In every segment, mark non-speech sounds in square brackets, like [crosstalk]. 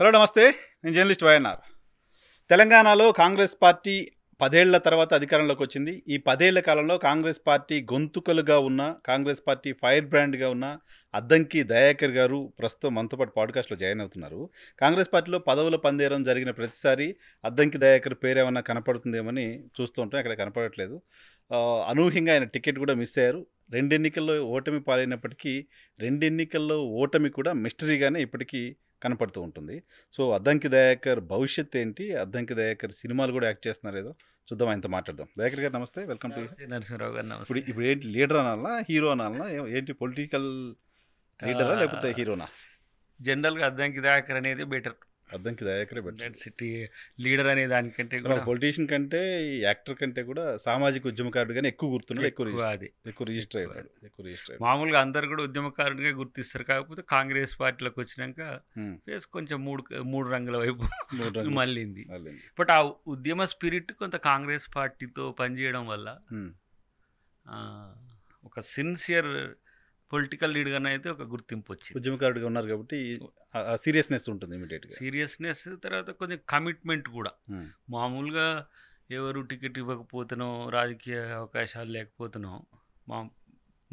Hello నమస్తే నేను journalist YNR తెలంగాణలో కాంగ్రెస్ పార్టీ పదేళ్ల తర్వాత అధికారంలోకి వచ్చింది ఈ పదేళ్ల కాలంలో కాంగ్రెస్ పార్టీ గొంతుకలుగా ఉన్న కాంగ్రెస్ పార్టీ ఫైర్ బ్రాండ్గా ఉన్న అద్దంకి దయాకర్ గారు ప్రస్తుతం మనతో పాటు పాడ్కాస్ట్లో జాయిన్ అవుతున్నారు కాంగ్రెస్ పార్టీలో పదవుల పందేరం జరిగిన ప్రతిసారి అద్దంకి దయాకర్ పేరు ఏమైనా కనపడుతుందేమని చూస్తుంటాం అక్కడ కనపడట్లేదు అనూహ్యంగా ఆయన టికెట్ కూడా మిస్ అయ్యారు రెండెన్నికల్లో ఓటమి పాలైనప్పటికీ రెండెన్నికల్లో ఓటమి కూడా మిస్టరీగానే ఇప్పటికీ కనపడుతూ ఉంటుంది సో అద్దంకి దయాకర్ భవిష్యత్ ఏంటి అద్దంకి దయాకర్ సినిమాలు కూడా యాక్ట్ చేస్తున్నారు ఏదో చూద్దాం ఆయనతో మాట్లాడదాం దయాకర్ గారు నమస్తే వెల్కమ్ టు నరసింహరావు గారు ఇప్పుడు ఇప్పుడు ఏంటి లీడర్ అనాలనా హీరో అనాలనా ఏంటి పొలిటికల్ లీడరా లేకపోతే హీరోనా జనరల్గా అద్దంకి దయాకర్ అనేది బెటర్ అర్థం కదా ఎక్కడ బెటర్ సిటీ లీడర్ అనే దానికంటే కూడా పొలిటీషియన్ కంటే ఈ యాక్టర్ కంటే కూడా సామాజిక ఉద్యమకారుడుగానే ఎక్కువ గుర్తున్నాడు ఎక్కువ ఎక్కువ రిజిస్టర్ ఎక్కువ రిజిస్టర్ మామూలుగా అందరు కూడా ఉద్యమకారుడిగా గుర్తిస్తారు కాకపోతే కాంగ్రెస్ పార్టీలోకి వచ్చినాక ఫేస్ కొంచెం మూడు మూడు రంగుల వైపు మళ్ళీ బట్ ఆ ఉద్యమ స్పిరిట్ కొంత కాంగ్రెస్ పార్టీతో పనిచేయడం వల్ల ఒక సిన్సియర్ పొలిటికల్ లీడ్గానే అయితే ఒక గుర్తింపు వచ్చింది ఉద్యమకారుడిగా ఉన్నారు కాబట్టి సీరియస్నెస్ ఉంటుంది ఇమీడియట్గా సీరియస్నెస్ తర్వాత కొంచెం కమిట్మెంట్ కూడా మామూలుగా ఎవరు టికెట్ ఇవ్వకపోతేనో రాజకీయ అవకాశాలు లేకపోతేనో మా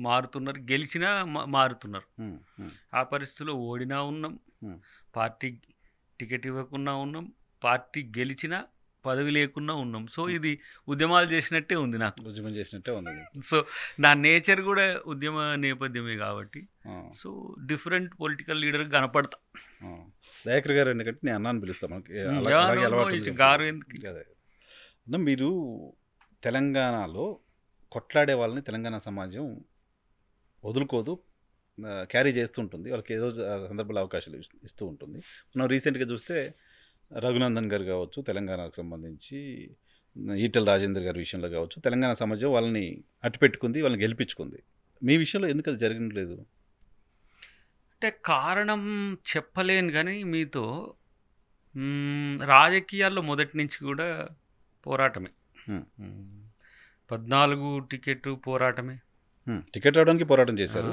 మారుతున్నారు గెలిచినా మారుతున్నారు ఆ పరిస్థితిలో ఓడినా ఉన్నాం పార్టీ టికెట్ ఇవ్వకుండా ఉన్నాం పార్టీ గెలిచినా పదవి లేకుండా ఉన్నాం సో ఇది ఉద్యమాలు చేసినట్టే ఉంది నాకు ఉద్యమం చేసినట్టే ఉంది సో నా నేచర్ కూడా ఉద్యమ నేపథ్యమే కాబట్టి సో డిఫరెంట్ పొలిటికల్ లీడర్ కనపడతా దయాకర్ గారు ఎందుకంటే నేను అన్నాను పిలుస్తాను గారు ఎందుకు మీరు తెలంగాణలో కొట్లాడే వాళ్ళని తెలంగాణ సమాజం వదులుకోదు క్యారీ చేస్తూ ఉంటుంది వాళ్ళకి ఏదో సందర్భాల అవకాశాలు ఇస్తూ ఉంటుంది మనం రీసెంట్గా చూస్తే రఘునందన్ గారు కావచ్చు తెలంగాణకు సంబంధించి ఈటల రాజేందర్ గారి విషయంలో కావచ్చు తెలంగాణ సమాజం వాళ్ళని అట్టుపెట్టుకుంది వాళ్ళని గెలిపించుకుంది మీ విషయంలో ఎందుకు అది జరగట్లేదు అంటే కారణం చెప్పలేను కానీ మీతో రాజకీయాల్లో మొదటి నుంచి కూడా పోరాటమే పద్నాలుగు టికెట్ పోరాటమే టికెట్ రావడానికి పోరాటం చేశారు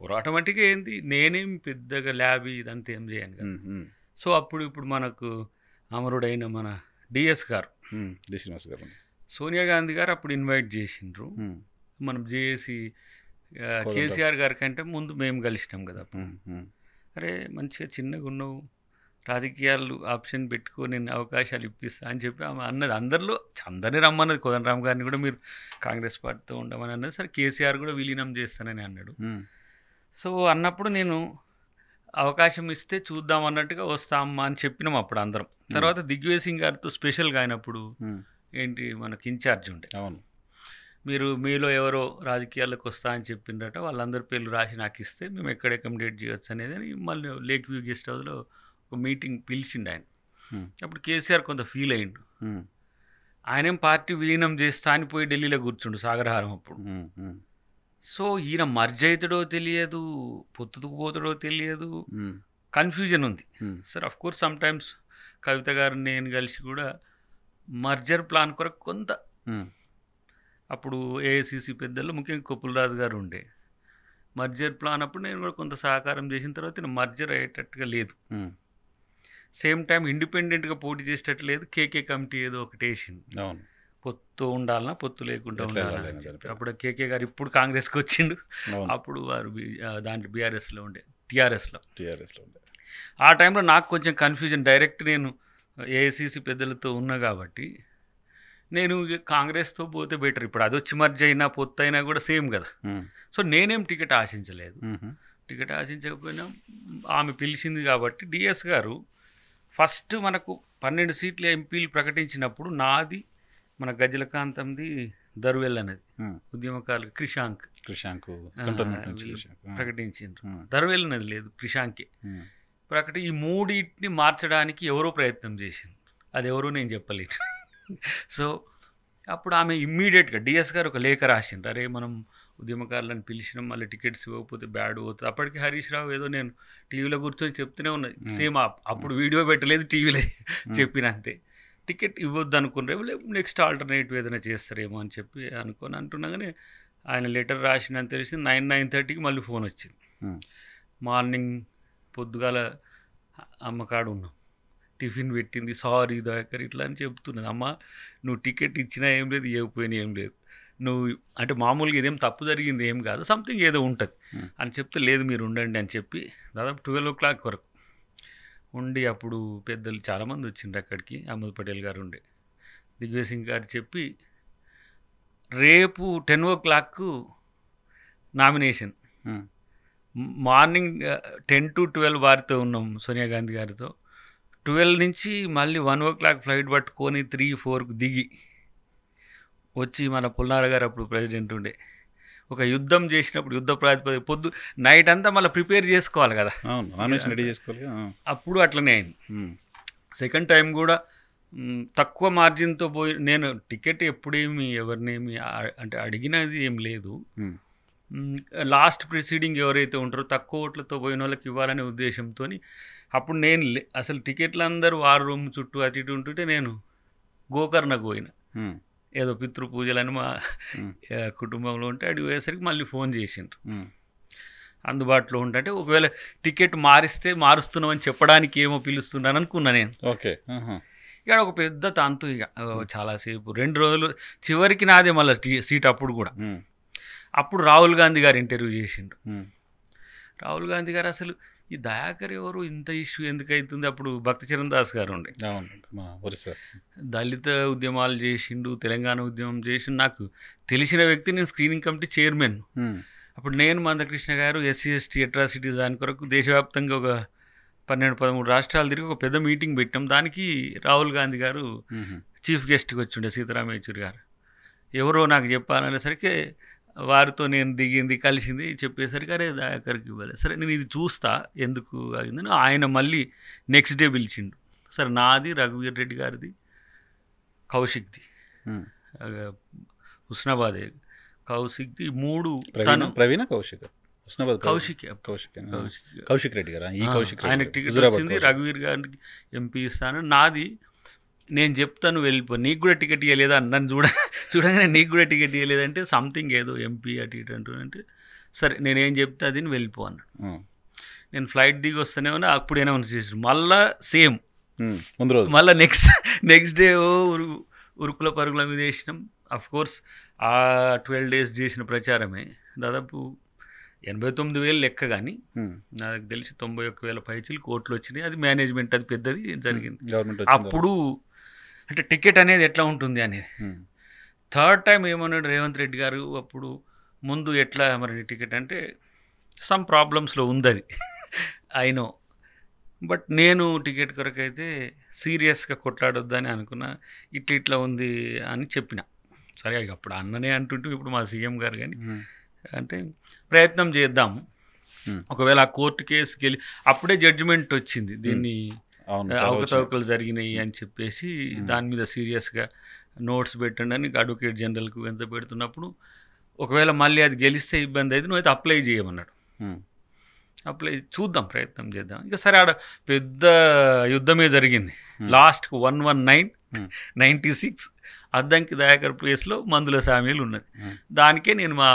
పోరాటం అంటే ఏంది నేనేం పెద్దగా ల్యాబ్ ఇదంతా ఏం చేయను కదా సో అప్పుడు ఇప్పుడు మనకు అమరుడైన మన డిఎస్ గారు డి గారు సోనియా గాంధీ గారు అప్పుడు ఇన్వైట్ చేసిండ్రు మనం జేఏసీ కేసీఆర్ గారి కంటే ముందు మేము కలిసినాం కదా అరే మంచిగా చిన్నగా ఉన్నావు రాజకీయాలు ఆప్షన్ పెట్టుకో నేను అవకాశాలు ఇప్పిస్తా అని చెప్పి ఆమె అన్నది అందరిలో అందరినీ రమ్మన్నది కోదండరామ్ గారిని కూడా మీరు కాంగ్రెస్ పార్టీతో ఉండమని అన్నది సరే కేసీఆర్ కూడా విలీనం చేస్తానని అన్నాడు సో అన్నప్పుడు నేను అవకాశం ఇస్తే చూద్దాం అన్నట్టుగా వస్తామా అని చెప్పినాం అప్పుడు అందరం తర్వాత దిగ్వే సింగ్ గారితో స్పెషల్గా అయినప్పుడు ఏంటి మనకి ఇన్ఛార్జ్ ఉండే అవును మీరు మీలో ఎవరో రాజకీయాలకు వస్తా అని చెప్పిండట వాళ్ళందరి పేర్లు రాసి నాకు ఇస్తే మేము ఎక్కడ అకామిడేట్ చేయొచ్చు అనేది మళ్ళీ లేక్ వ్యూ గెస్ట్ హౌస్లో ఒక మీటింగ్ పిలిచిండు ఆయన అప్పుడు కేసీఆర్ కొంత ఫీల్ అయ్యిండు ఆయనేం పార్టీ విలీనం చేస్తా అని పోయి ఢిల్లీలో కూర్చుండు సాగరహారం అప్పుడు సో ఈయన మర్జ్ అవుతాడో తెలియదు పొత్తుకుపోతాడో తెలియదు hmm. కన్ఫ్యూజన్ ఉంది hmm. Sir of course sometimes Kavitha garu నేను కలిసి కూడా మర్జర్ ప్లాన్ కొరకు కొంత hmm. అప్పుడు ఏఐసిసి పెద్దల్లో ముఖ్యంగా కొప్పులరాజు గారు ఉండే మర్జర్ ప్లాన్ అప్పుడు నేను కూడా కొంత సహకారం చేసిన తర్వాత నేను మర్జర్ అయ్యేటట్టుగా లేదు సేమ్ టైం ఇండిపెండెంట్గా పోటీ చేసేటట్టు లేదు కేకే కమిటీ ఏదో ఒకటి వేసింది అవును పొత్తు ఉండాలన్నా పొత్తు లేకుండా ఉండాలని చెప్పి అప్పుడు కేకే గారు ఇప్పుడు కాంగ్రెస్కి వచ్చిండు అప్పుడు వారు దాంట్లో బీఆర్ఎస్లో ఉండే టీఆర్ఎస్లో టీఆర్ఎస్లో ఉండే ఆ టైంలో నాకు కొంచెం కన్ఫ్యూజన్ డైరెక్ట్ నేను ఏఐసిసి పెద్దలతో ఉన్నా కాబట్టి నేను కాంగ్రెస్తో పోతే బెటర్ ఇప్పుడు అది వచ్చి మర్జీ అయినా పొత్తు అయినా కూడా సేమ్ కదా సో నేనేం టికెట్ ఆశించలేదు టికెట్ ఆశించకపోయినా ఆమె పిలిచింది కాబట్టి డిఎస్ గారు ఫస్ట్ మనకు పన్నెండు సీట్లు ఎంపీలు ప్రకటించినప్పుడు నాది మన గజలకాంతంది దర్వెల్ అనేది ఉద్యమకారులు క్రిషాంక్ క్రిషాంక్ ప్రకటించిండ్రు దర్వెల్ అనేది లేదు క్రిషాంకే ప్రకటి ఈ మూడింటిని మార్చడానికి ఎవరో ప్రయత్నం చేసింది అది ఎవరో నేను చెప్పలేదు [laughs] సో అప్పుడు ఆమె ఇమ్మీడియట్గా డిఎస్ గారు ఒక లేఖ రాసిండ్రు అరే మనం ఉద్యమకారులను పిలిచిన మళ్ళీ టికెట్స్ ఇవ్వకపోతే బ్యాడ్ పోతుంది అప్పటికి హరీష్ రావు ఏదో నేను టీవీలో కూర్చొని చెప్తూనే ఉన్నది సేమ్ అప్పుడు వీడియో పెట్టలేదు టీవీలో చెప్పిన అంతే టికెట్ ఇవ్వద్దు అనుకున్నారు లేకపోతే నెక్స్ట్ ఆల్టర్నేటివ్ ఏదైనా చేస్తారేమో అని చెప్పి అనుకొని కానీ ఆయన లెటర్ రాసినని తెలిసి నైన్ నైన్ థర్టీకి మళ్ళీ ఫోన్ వచ్చింది మార్నింగ్ పొద్దుగాల అమ్మకాడు ఉన్నాం టిఫిన్ పెట్టింది సారీ దగ్గర ఇట్లా అని చెప్తున్నది అమ్మ నువ్వు టికెట్ ఇచ్చినా ఏం లేదు ఇవ్వకపోయినా ఏం లేదు నువ్వు అంటే మామూలుగా ఇదేం తప్పు జరిగింది ఏం కాదు సంథింగ్ ఏదో ఉంటుంది అని చెప్తే లేదు మీరు ఉండండి అని చెప్పి దాదాపు ట్వెల్వ్ ఓ క్లాక్ వరకు ఉండి అప్పుడు పెద్దలు చాలామంది వచ్చిండ్రు అక్కడికి అహ్మద్ పటేల్ గారు ఉండే దిగ్వే సింగ్ గారు చెప్పి రేపు ten o'clock nomination morning ten to twelve వారితో ఉన్నాం సోనియా గాంధీ గారితో ట్వెల్వ్ నుంచి మళ్ళీ వన్ ఓ క్లాక్ ఫ్లైట్ పట్టుకొని త్రీ ఫోర్కి దిగి వచ్చి మన పుల్నార గారు అప్పుడు ప్రెసిడెంట్ ఉండే ఒక యుద్ధం చేసినప్పుడు యుద్ధ ప్రాతిపది పొద్దు నైట్ అంతా మళ్ళీ ప్రిపేర్ చేసుకోవాలి కదా రెడీ చేసుకోవాలి అప్పుడు అట్లనే అయింది సెకండ్ టైం కూడా తక్కువ మార్జిన్తో పోయి నేను టికెట్ ఎప్పుడేమి ఎవరినేమి అంటే అడిగినది ఏం లేదు లాస్ట్ ప్రిసీడింగ్ ఎవరైతే ఉంటారో తక్కువ ఓట్లతో పోయిన వాళ్ళకి ఇవ్వాలనే ఉద్దేశంతో అప్పుడు నేను అసలు టికెట్లు అందరూ వారు రూమ్ చుట్టూ అటు ఇటు ఉంటుంటే నేను గోకర్ణకు పోయిన ఏదో పితృ పూజలని మా కుటుంబంలో ఉంటే అడిగి పోయేసరికి మళ్ళీ ఫోన్ చేసిండ్రు అందుబాటులో ఉంటే ఒకవేళ టికెట్ మారిస్తే మారుస్తున్నామని చెప్పడానికి ఏమో పిలుస్తున్నాను అనుకున్నా నేను ఓకే ఇక్కడ ఒక పెద్ద తంతు ఇక చాలాసేపు రెండు రోజులు చివరికి నాదే మళ్ళీ సీట్ అప్పుడు కూడా అప్పుడు రాహుల్ గాంధీ గారు ఇంటర్వ్యూ చేసిండు రాహుల్ గాంధీ గారు అసలు ఈ దయాకర్ ఎవరు ఇంత ఇష్యూ ఎందుకైతుంది అప్పుడు భక్త చరణ్ దాస్ గారు ఉండే దళిత ఉద్యమాలు చేసిండు తెలంగాణ ఉద్యమం చేసిండు నాకు తెలిసిన వ్యక్తి నేను స్క్రీనింగ్ కమిటీ చైర్మన్ అప్పుడు నేను మందకృష్ణ గారు ఎస్సీ ఎస్టీ అట్రాసిటీస్ దాని కొరకు దేశవ్యాప్తంగా ఒక పన్నెండు పదమూడు రాష్ట్రాలు తిరిగి ఒక పెద్ద మీటింగ్ పెట్టాం దానికి రాహుల్ గాంధీ గారు చీఫ్ గెస్ట్కి వచ్చిండే సీతారాం యేచూరి గారు ఎవరో నాకు చెప్పాలనేసరికి వారితో నేను దిగింది కలిసింది చెప్పేసరికి అరే అక్కడికి ఇవ్వాలి సరే నేను ఇది చూస్తా ఎందుకు అయిందని ఆయన మళ్ళీ నెక్స్ట్ డే పిలిచిండు సరే నాది రఘువీర్ రెడ్డి గారిది కౌశిక్ది హుస్నాబాదే కౌశిక్ది మూడు తను ప్రవీణ కౌశిక్ హుస్నాబాద్ కౌశిక్ కౌశిక్ కౌశిక్ రెడ్డి గారు కౌశిక్ ఆయన టికెట్ వచ్చింది రఘువీర్ గారికి ఎంపీ ఇస్తాను నాది నేను చెప్తాను వెళ్ళిపో నీకు కూడా టికెట్ ఇవ్వలేదా నన్ను చూడ చూడగానే నీకు కూడా టికెట్ ఇవ్వలేదంటే సంథింగ్ ఏదో ఎంపీ అటు ఇటు అంటూ అంటే సరే నేనేం చెప్తే అది వెళ్ళిపో అన్నాడు నేను ఫ్లైట్ దిగి వస్తానే ఉన్నా అప్పుడు అనౌన్స్ చేసాడు మళ్ళా సేమ్ ముందు రోజు మళ్ళీ నెక్స్ట్ నెక్స్ట్ డే ఉరుకు ఉరుకుల పరుగుల మీద వేసినాం కోర్స్ ఆ ట్వెల్వ్ డేస్ చేసిన ప్రచారమే దాదాపు ఎనభై తొమ్మిది వేలు లెక్క కానీ నాకు తెలిసి తొంభై ఒక్క వేల పైచీలు కోట్లు వచ్చినాయి అది మేనేజ్మెంట్ అది పెద్దది జరిగింది అప్పుడు అంటే టికెట్ అనేది ఎట్లా ఉంటుంది అనేది థర్డ్ టైం ఏమన్నాడు రేవంత్ రెడ్డి గారు అప్పుడు ముందు ఎట్లా మరి టికెట్ అంటే సమ్ ప్రాబ్లమ్స్లో ఉంది అది [laughs] ఐనో బట్ నేను టికెట్ కొరకు అయితే సీరియస్గా కొట్లాడొద్దని అనుకున్నా ఇట్లా ఇట్లా ఉంది అని చెప్పిన సరే అప్పుడు అన్ననే అంటుంటే ఇప్పుడు మా సీఎం గారు కానీ అంటే ప్రయత్నం చేద్దాము ఒకవేళ ఆ కోర్టు కేసుకి వెళ్ళి అప్పుడే జడ్జిమెంట్ వచ్చింది దీన్ని అవకతవకలు జరిగినాయి అని చెప్పేసి దాని మీద సీరియస్గా నోట్స్ పెట్టండి అని అడ్వకేట్ జనరల్కు ఎంత పెడుతున్నప్పుడు ఒకవేళ మళ్ళీ అది గెలిస్తే ఇబ్బంది అయితే నువ్వైతే అప్లై చేయమన్నాడు అప్లై చూద్దాం ప్రయత్నం చేద్దాం ఇంకా సరే ఆడ పెద్ద యుద్ధమే జరిగింది లాస్ట్కు one one nine ninety six Addanki Dayakar ప్లేస్లో మందుల సామీలు ఉన్నది దానికే నేను మా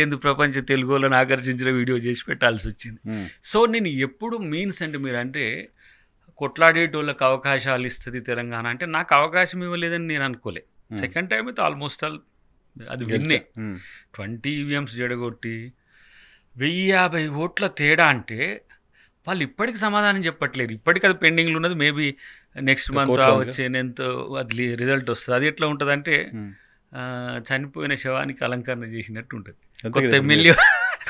ఏంది [laughs] ప్రపంచ తెలుగులను ఆకర్షించిన వీడియో చేసి పెట్టాల్సి వచ్చింది సో నేను ఎప్పుడు మీన్స్ అంటే మీరు అంటే కొట్లాడేటోళ్ళకి అవకాశాలు ఇస్తుంది తెలంగాణ అంటే నాకు అవకాశం ఇవ్వలేదని నేను అనుకోలే సెకండ్ hmm. టైం అయితే ఆల్మోస్ట్ ఆల్ అది విన్నే hmm. ట్వంటీ ఈవీఎంస్ జడగొట్టి వెయ్యి యాభై ఓట్ల తేడా అంటే వాళ్ళు ఇప్పటికి సమాధానం చెప్పట్లేరు ఇప్పటికి అది పెండింగ్లో ఉన్నది మేబీ నెక్స్ట్ మంత్ వచ్చే నేను అది రిజల్ట్ వస్తుంది అది ఎట్లా ఉంటుంది అంటే hmm. చనిపోయిన శవానికి అలంకరణ చేసినట్టు ఉంటుంది కొత్త ఎమ్మెల్యే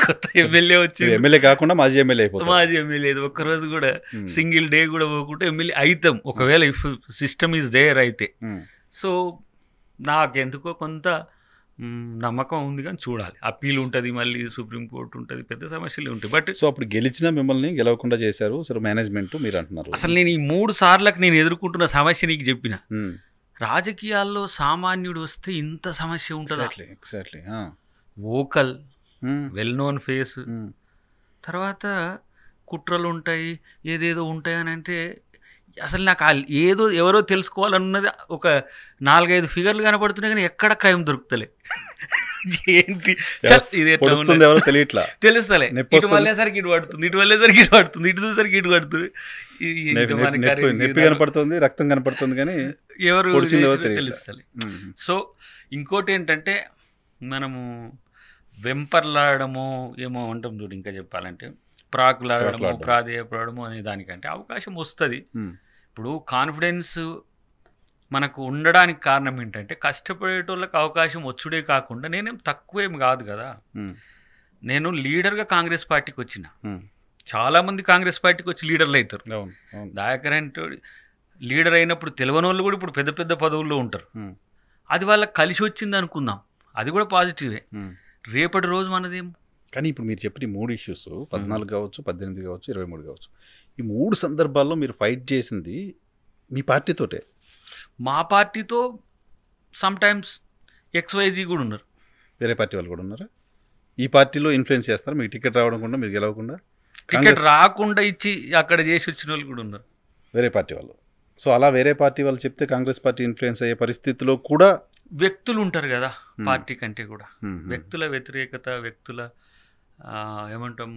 కొత్త ఎమ్మెల్యే వచ్చి ఎమ్మెల్యే కాకుండా మాజీ ఎమ్మెల్యే అయిపోతుంది మాజీ ఎమ్మెల్యే ఒక్క కూడా hmm. సింగిల్ డే కూడా పోకుండా ఎమ్మెల్యే అవుతాం hmm. ఒకవేళ ఇఫ్ సిస్టమ్ ఈజ్ దేర్ అయితే hmm. సో నాకెందుకో కొంత నమ్మకం ఉంది కానీ చూడాలి అప్పీల్ ఉంటుంది మళ్ళీ సుప్రీంకోర్టు ఉంటుంది పెద్ద సమస్యలు ఉంటాయి బట్ సో అప్పుడు గెలిచిన మిమ్మల్ని గెలవకుండా చేశారు సో మేనేజ్మెంట్ మీరు అంటున్నారు అసలు నేను ఈ మూడు సార్లకు నేను ఎదుర్కొంటున్న సమస్య నీకు చెప్పిన రాజకీయాల్లో సామాన్యుడు వస్తే ఇంత సమస్య ఉంటుంది exactly vocal well known face తర్వాత కుట్రలు ఉంటాయి ఏదేదో ఉంటాయి అని అంటే అసలు నాకు ఏదో ఎవరో తెలుసుకోవాలన్నది ఒక నాలుగైదు ఫిగర్లు కనపడుతున్నాయి కానీ ఎక్కడ క్రైమ్ దొరుకుతలే ఏంటి ఇది ఎవరో తెలియట్లా [laughs] తెలుస్తలే ఇటు మళ్ళేసరికి ఇటు పడుతుంది ఇటు మళ్ళేసరికి ఇటు పడుతుంది ఇటు చూసరికి ఇటు పడుతుంది కనపడుతుంది రక్తం కనపడుతుంది కానీ ఎవరు తెలుస్తలే hmm. సో ఇంకోటి ఏంటంటే మనము వెంపర్లాడము ఏమో అంటాం చూడు ఇంకా చెప్పాలంటే ప్రాకులాడము ప్రాధేయపడము అనే దానికంటే అవకాశం వస్తుంది ఇప్పుడు కాన్ఫిడెన్స్ మనకు ఉండడానికి కారణం ఏంటంటే కష్టపడేటోళ్ళకి అవకాశం వచ్చుడే కాకుండా నేనేం తక్కువేం కాదు కదా నేను లీడర్గా కాంగ్రెస్ పార్టీకి వచ్చిన చాలామంది కాంగ్రెస్ పార్టీకి వచ్చి లీడర్లు అవుతారు దాయకర్ అంటే లీడర్ అయినప్పుడు తెలియని వాళ్ళు కూడా ఇప్పుడు పెద్ద పెద్ద పదవుల్లో ఉంటారు అది వాళ్ళకి కలిసి వచ్చింది అనుకుందాం అది కూడా పాజిటివే రేపటి రోజు మనదేం కానీ ఇప్పుడు మీరు చెప్పిన మూడు ఇష్యూస్ పద్నాలుగు కావచ్చు పద్దెనిమిది కావచ్చు ఇరవై మూడు కావచ్చు ఈ మూడు సందర్భాల్లో మీరు ఫైట్ చేసింది మీ పార్టీతోటే మా పార్టీతో సమ్టైమ్స్ ఎక్స్వైజీ కూడా ఉన్నారు వేరే పార్టీ వాళ్ళు కూడా ఉన్నారు ఈ పార్టీలో ఇన్ఫ్లుయెన్స్ చేస్తారు మీకు టికెట్ రావడం కూడా మీరు గెలవకుండా టికెట్ రాకుండా ఇచ్చి అక్కడ చేసి వచ్చిన వాళ్ళు కూడా ఉన్నారు వేరే పార్టీ వాళ్ళు సో అలా వేరే పార్టీ వాళ్ళు చెప్తే కాంగ్రెస్ పార్టీ ఇన్ఫ్లుయెన్స్ అయ్యే పరిస్థితిలో కూడా వ్యక్తులు ఉంటారు కదా hmm. పార్టీ కంటే కూడా hmm, hmm. వ్యక్తుల వ్యతిరేకత వ్యక్తుల ఏమంటాం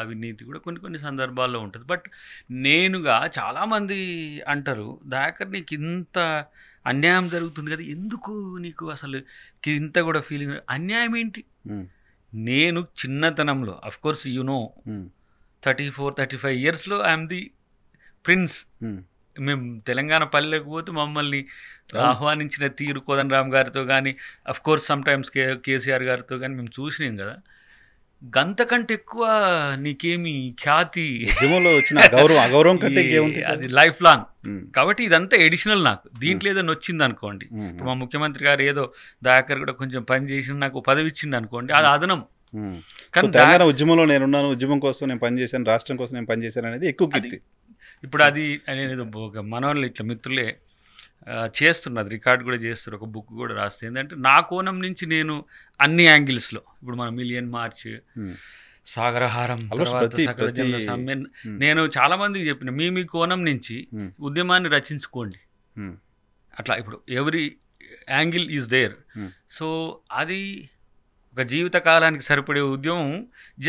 అవినీతి కూడా కొన్ని కొన్ని సందర్భాల్లో ఉంటుంది బట్ నేనుగా చాలామంది అంటారు దాకర్ నీకు ఇంత అన్యాయం జరుగుతుంది కదా ఎందుకు నీకు అసలు ఇంత కూడా ఫీలింగ్ అన్యాయం ఏంటి నేను చిన్నతనంలో course you know thirty four thirty five ఇయర్స్లో ఐఎమ్ ది ప్రిన్స్ మేము తెలంగాణ పల్లెలకు పోతే మమ్మల్ని ఆహ్వానించిన తీరు కోదన్ రామ్ గారితో కానీ course sometimes K KCR గారితో కానీ మేము చూసినాం కదా గంతకంటే ఎక్కువ నీకేమి ఖ్యాతి వచ్చిన గౌరవం అగౌరవం కంటే అది లైఫ్ లాంగ్ కాబట్టి ఇదంతా ఎడిషనల్ నాకు దీంట్లో ఏదైనా నొచ్చింది అనుకోండి మా ముఖ్యమంత్రి గారు ఏదో దాకర్ కూడా కొంచెం పని చేసిన నాకు పదవి ఇచ్చింది అనుకోండి అది అదనం కానీ తెలంగాణ ఉద్యమంలో ఉన్నాను ఉద్యమం కోసం నేను పనిచేశాను రాష్ట్రం కోసం నేను పనిచేశాను అనేది ఎక్కువ కీర్తి ఇప్పుడు అది అనేది ఒక మనోళ్ళు ఇట్లా మిత్రులే చేస్తున్నది రికార్డ్ కూడా చేస్తారు ఒక బుక్ కూడా రాస్తే ఏంటంటే నా కోణం నుంచి నేను అన్ని యాంగిల్స్లో ఇప్పుడు మన మిలియన్ మార్చ్ సాగరహారం తర్వాత సమ్మెన్ నేను చాలా మందికి చెప్పిన మీ మీ కోణం నుంచి ఉద్యమాన్ని రచించుకోండి అట్లా ఇప్పుడు ఎవరి యాంగిల్ ఈజ్ దేర్ సో అది ఒక జీవితకాలానికి సరిపడే ఉద్యమం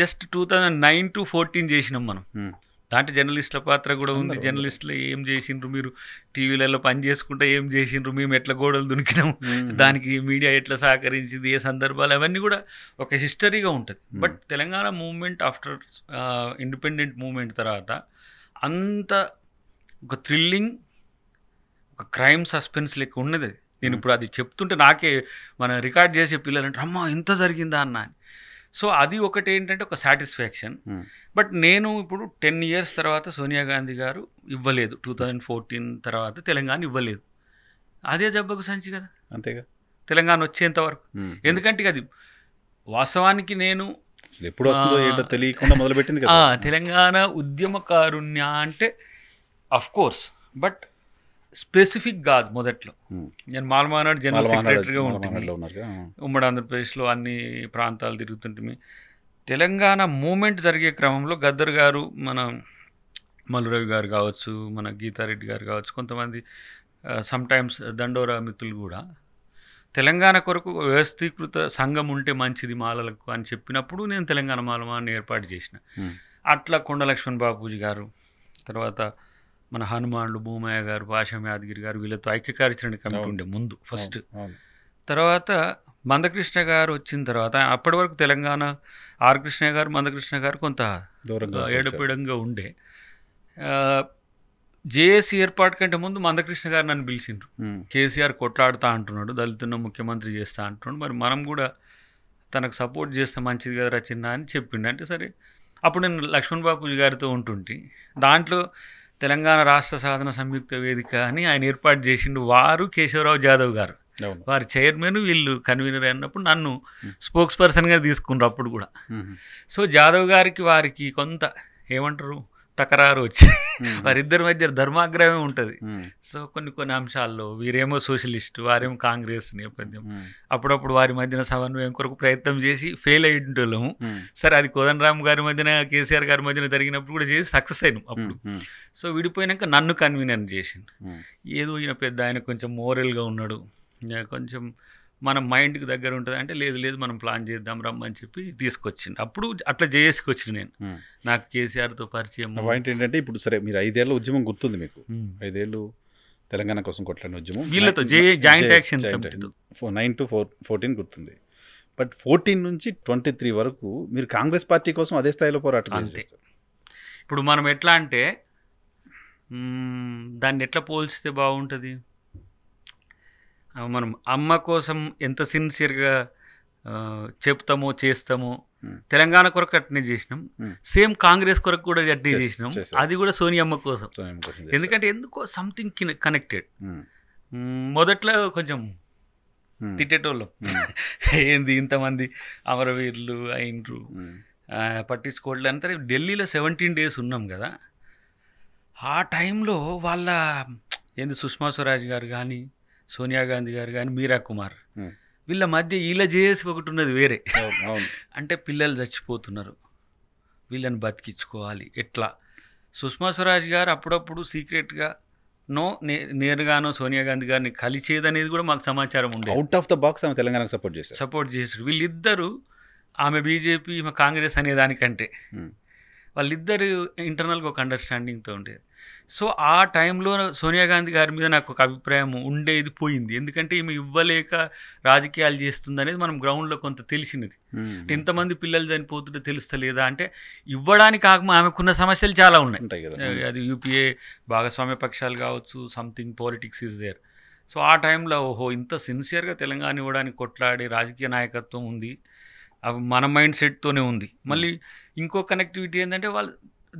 just two thousand nine to fourteen చేసినాం మనం దాంట్లో జర్నలిస్టుల పాత్ర కూడా ఉంది జర్నలిస్టులు ఏం చేసిండ్రు మీరు టీవీలలో పని చేసుకుంటే ఏం చేసిండ్రు మేము ఎట్లా గోడలు దునికినాము దానికి మీడియా ఎట్లా సహకరించింది ఏ సందర్భాలు అవన్నీ కూడా ఒక హిస్టరీగా ఉంటుంది but Telangana movement after independent movement తర్వాత అంత ఒక థ్రిల్లింగ్ ఒక క్రైమ్ సస్పెన్స్ లెక్క ఉన్నది నేను ఇప్పుడు అది చెప్తుంటే నాకే మనం రికార్డ్ చేసే పిల్లలు అంటే అమ్మ ఎంత జరిగిందా అన్న అని సో అది ఒకటి ఏంటంటే ఒక సాటిస్ఫాక్షన్ hmm. బట్ నేను ఇప్పుడు టెన్ ఇయర్స్ తర్వాత సోనియా గాంధీ గారు ఇవ్వలేదు టూ థౌజండ్ ఫోర్టీన్ తర్వాత తెలంగాణ ఇవ్వలేదు అదే జబ్బకు సంచి కదా అంతేగా తెలంగాణ వచ్చేంత వరకు hmm. Hmm. ఎందుకంటే అది వాస్తవానికి నేను తెలియకుండా మొదలుపెట్టింది తెలంగాణ ఉద్యమకారుణ్య అంటే అఫ్ కోర్స్ బట్ స్పెసిఫిక్ కాదు మొదట్లో hmm. నేను మాల్మానాడు జనరల్ సెక్రటరీగా ఉంటుంది ఉమ్మడి ఆంధ్రప్రదేశ్లో అన్ని ప్రాంతాలు తిరుగుతుంటే తెలంగాణ మూమెంట్ జరిగే క్రమంలో గద్దర్ గారు మన మల్లురవి గారు కావచ్చు మన గీతారెడ్డి గారు కావచ్చు కొంతమంది సమ్టైమ్స్ దండోరా మిత్రులు కూడా తెలంగాణ కొరకు వ్యవస్థీకృత సంఘం ఉంటే మంచిది మాలలకు అని చెప్పినప్పుడు నేను తెలంగాణ మాలమాన్ని ఏర్పాటు చేసిన hmm. అట్లా కొండలక్ష్మణ్ బాపూజీ గారు తర్వాత మన హనుమాన్లు భూమయ్య గారు భాషం యాదగిరి గారు వీళ్ళతో ఐక్యకార్యాచరణ కమిటీ ఉండే ముందు ఫస్ట్ తర్వాత మందకృష్ణ గారు వచ్చిన తర్వాత అప్పటి వరకు తెలంగాణ ఆర్ కృష్ణ గారు మందకృష్ణ గారు కొంత ఏడపీడంగా ఉండే జేఏసీ ఏర్పాటు కంటే ముందు మందకృష్ణ గారు నన్ను పిలిచిండ్రు కేసీఆర్ కొట్లాడుతా అంటున్నాడు దళితున్న ముఖ్యమంత్రి చేస్తా అంటున్నాడు మరి మనం కూడా తనకు సపోర్ట్ చేస్తే మంచిది రా చిన్న అని చెప్పిండు అంటే సరే అప్పుడు నేను లక్ష్మణ్ బాపూజీ గారితో ఉంటుంటే దాంట్లో తెలంగాణ రాష్ట్ర సాధన సంయుక్త వేదిక అని ఆయన ఏర్పాటు చేసిండు వారు కేశవరావు జాదవ్ గారు వారి చైర్మన్ వీళ్ళు కన్వీనర్ అన్నప్పుడు నన్ను స్పోక్స్ పర్సన్గా తీసుకున్నారు అప్పుడు కూడా సో జాదవ్ గారికి వారికి కొంత ఏమంటారు తకరారు వచ్చి వారిద్దరి మధ్య ధర్మాగ్రహమే ఉంటుంది సో కొన్ని కొన్ని అంశాల్లో వీరేమో సోషలిస్ట్ వారేమో కాంగ్రెస్ నేపథ్యం అప్పుడప్పుడు వారి మధ్యన సమన్వయం కొరకు ప్రయత్నం చేసి ఫెయిల్ అయ్యేటోళ్ళము సరే అది కోదండరామ్ గారి మధ్యన కేసీఆర్ గారి మధ్యన జరిగినప్పుడు కూడా చేసి సక్సెస్ అయినాం అప్పుడు సో విడిపోయినాక నన్ను కన్వీనర్ చేసిండు ఏదో ఈయన పెద్ద ఆయన కొంచెం మోరల్గా ఉన్నాడు కొంచెం మన మైండ్కి దగ్గర ఉంటుంది అంటే లేదు లేదు మనం ప్లాన్ చేద్దాం రమ్మని చెప్పి తీసుకొచ్చింది అప్పుడు అట్లా జేఏసీకి నేను నాకు కేసీఆర్తో పరిచయం పాయింట్ ఏంటంటే ఇప్పుడు సరే మీరు ఐదేళ్ళ ఉద్యమం గుర్తుంది మీకు ఐదేళ్ళు తెలంగాణ కోసం కొట్లాడిన ఉద్యమం వీళ్ళతో joint action nine to four fourteen గుర్తుంది బట్ ఫోర్టీన్ నుంచి ట్వంటీ త్రీ వరకు మీరు కాంగ్రెస్ పార్టీ కోసం అదే స్థాయిలో పోరాటం అంతే ఇప్పుడు మనం ఎట్లా అంటే దాన్ని ఎట్లా పోల్చితే బాగుంటుంది మనం అమ్మ కోసం ఎంత సిన్సియర్గా చెప్తామో చేస్తామో తెలంగాణ కొరకు అట్నే చేసినాం సేమ్ కాంగ్రెస్ కొరకు కూడా అట్నే చేసినాం అది కూడా సోనియమ్మ కోసం ఎందుకంటే ఎందుకో సంథింగ్ కనెక్టెడ్ మొదట్లో కొంచెం తిట్టేటోళ్ళం [laughs] ఏంది ఇంతమంది అమరవీరులు అయినరు పట్టించుకోవట్లే అంతా ఢిల్లీలో సెవెంటీన్ డేస్ ఉన్నాం కదా ఆ టైంలో వాళ్ళ ఏంది సుష్మా స్వరాజ్ గారు కానీ సోనియా గాంధీ గారు కానీ మీరా కుమార్ వీళ్ళ మధ్య వీళ్ళ చేసి ఒకటి ఉన్నది వేరే అంటే పిల్లలు చచ్చిపోతున్నారు వీళ్ళని బతికించుకోవాలి ఎట్లా సుష్మా స్వరాజ్ గారు అప్పుడప్పుడు సీక్రెట్గా నో నేరుగానో సోనియా గాంధీ గారిని కలిచేది అనేది కూడా మాకు సమాచారం ఉండేది అవుట్ ఆఫ్ ద బాక్స్ ఆమె తెలంగాణకు సపోర్ట్ చేశారు సపోర్ట్ చేశారు వీళ్ళిద్దరూ ఆమె బీజేపీ ఈమె కాంగ్రెస్ అనే దానికంటే వాళ్ళిద్దరు ఇంటర్నల్గా ఒక అండర్స్టాండింగ్తో ఉండేది సో ఆ టైంలో సోనియా గాంధీ గారి మీద నాకు ఒక అభిప్రాయం ఉండేది పోయింది ఎందుకంటే ఈమె ఇవ్వలేక రాజకీయాలు చేస్తుంది అనేది మనం గ్రౌండ్లో కొంత తెలిసినది అంటే ఇంతమంది పిల్లలు చనిపోతుంటే తెలుస్తలేదా అంటే ఇవ్వడానికి ఆమె ఆమెకున్న సమస్యలు చాలా ఉన్నాయి అది యూపీఏ భాగస్వామ్య పక్షాలు కావచ్చు something politics is there so ఆ టైంలో ఓహో ఇంత సిన్సియర్గా తెలంగాణ ఇవ్వడానికి కొట్లాడే రాజకీయ నాయకత్వం ఉంది అవి మన మైండ్ సెట్తోనే ఉంది మళ్ళీ ఇంకో కనెక్టివిటీ ఏంటంటే వాళ్ళు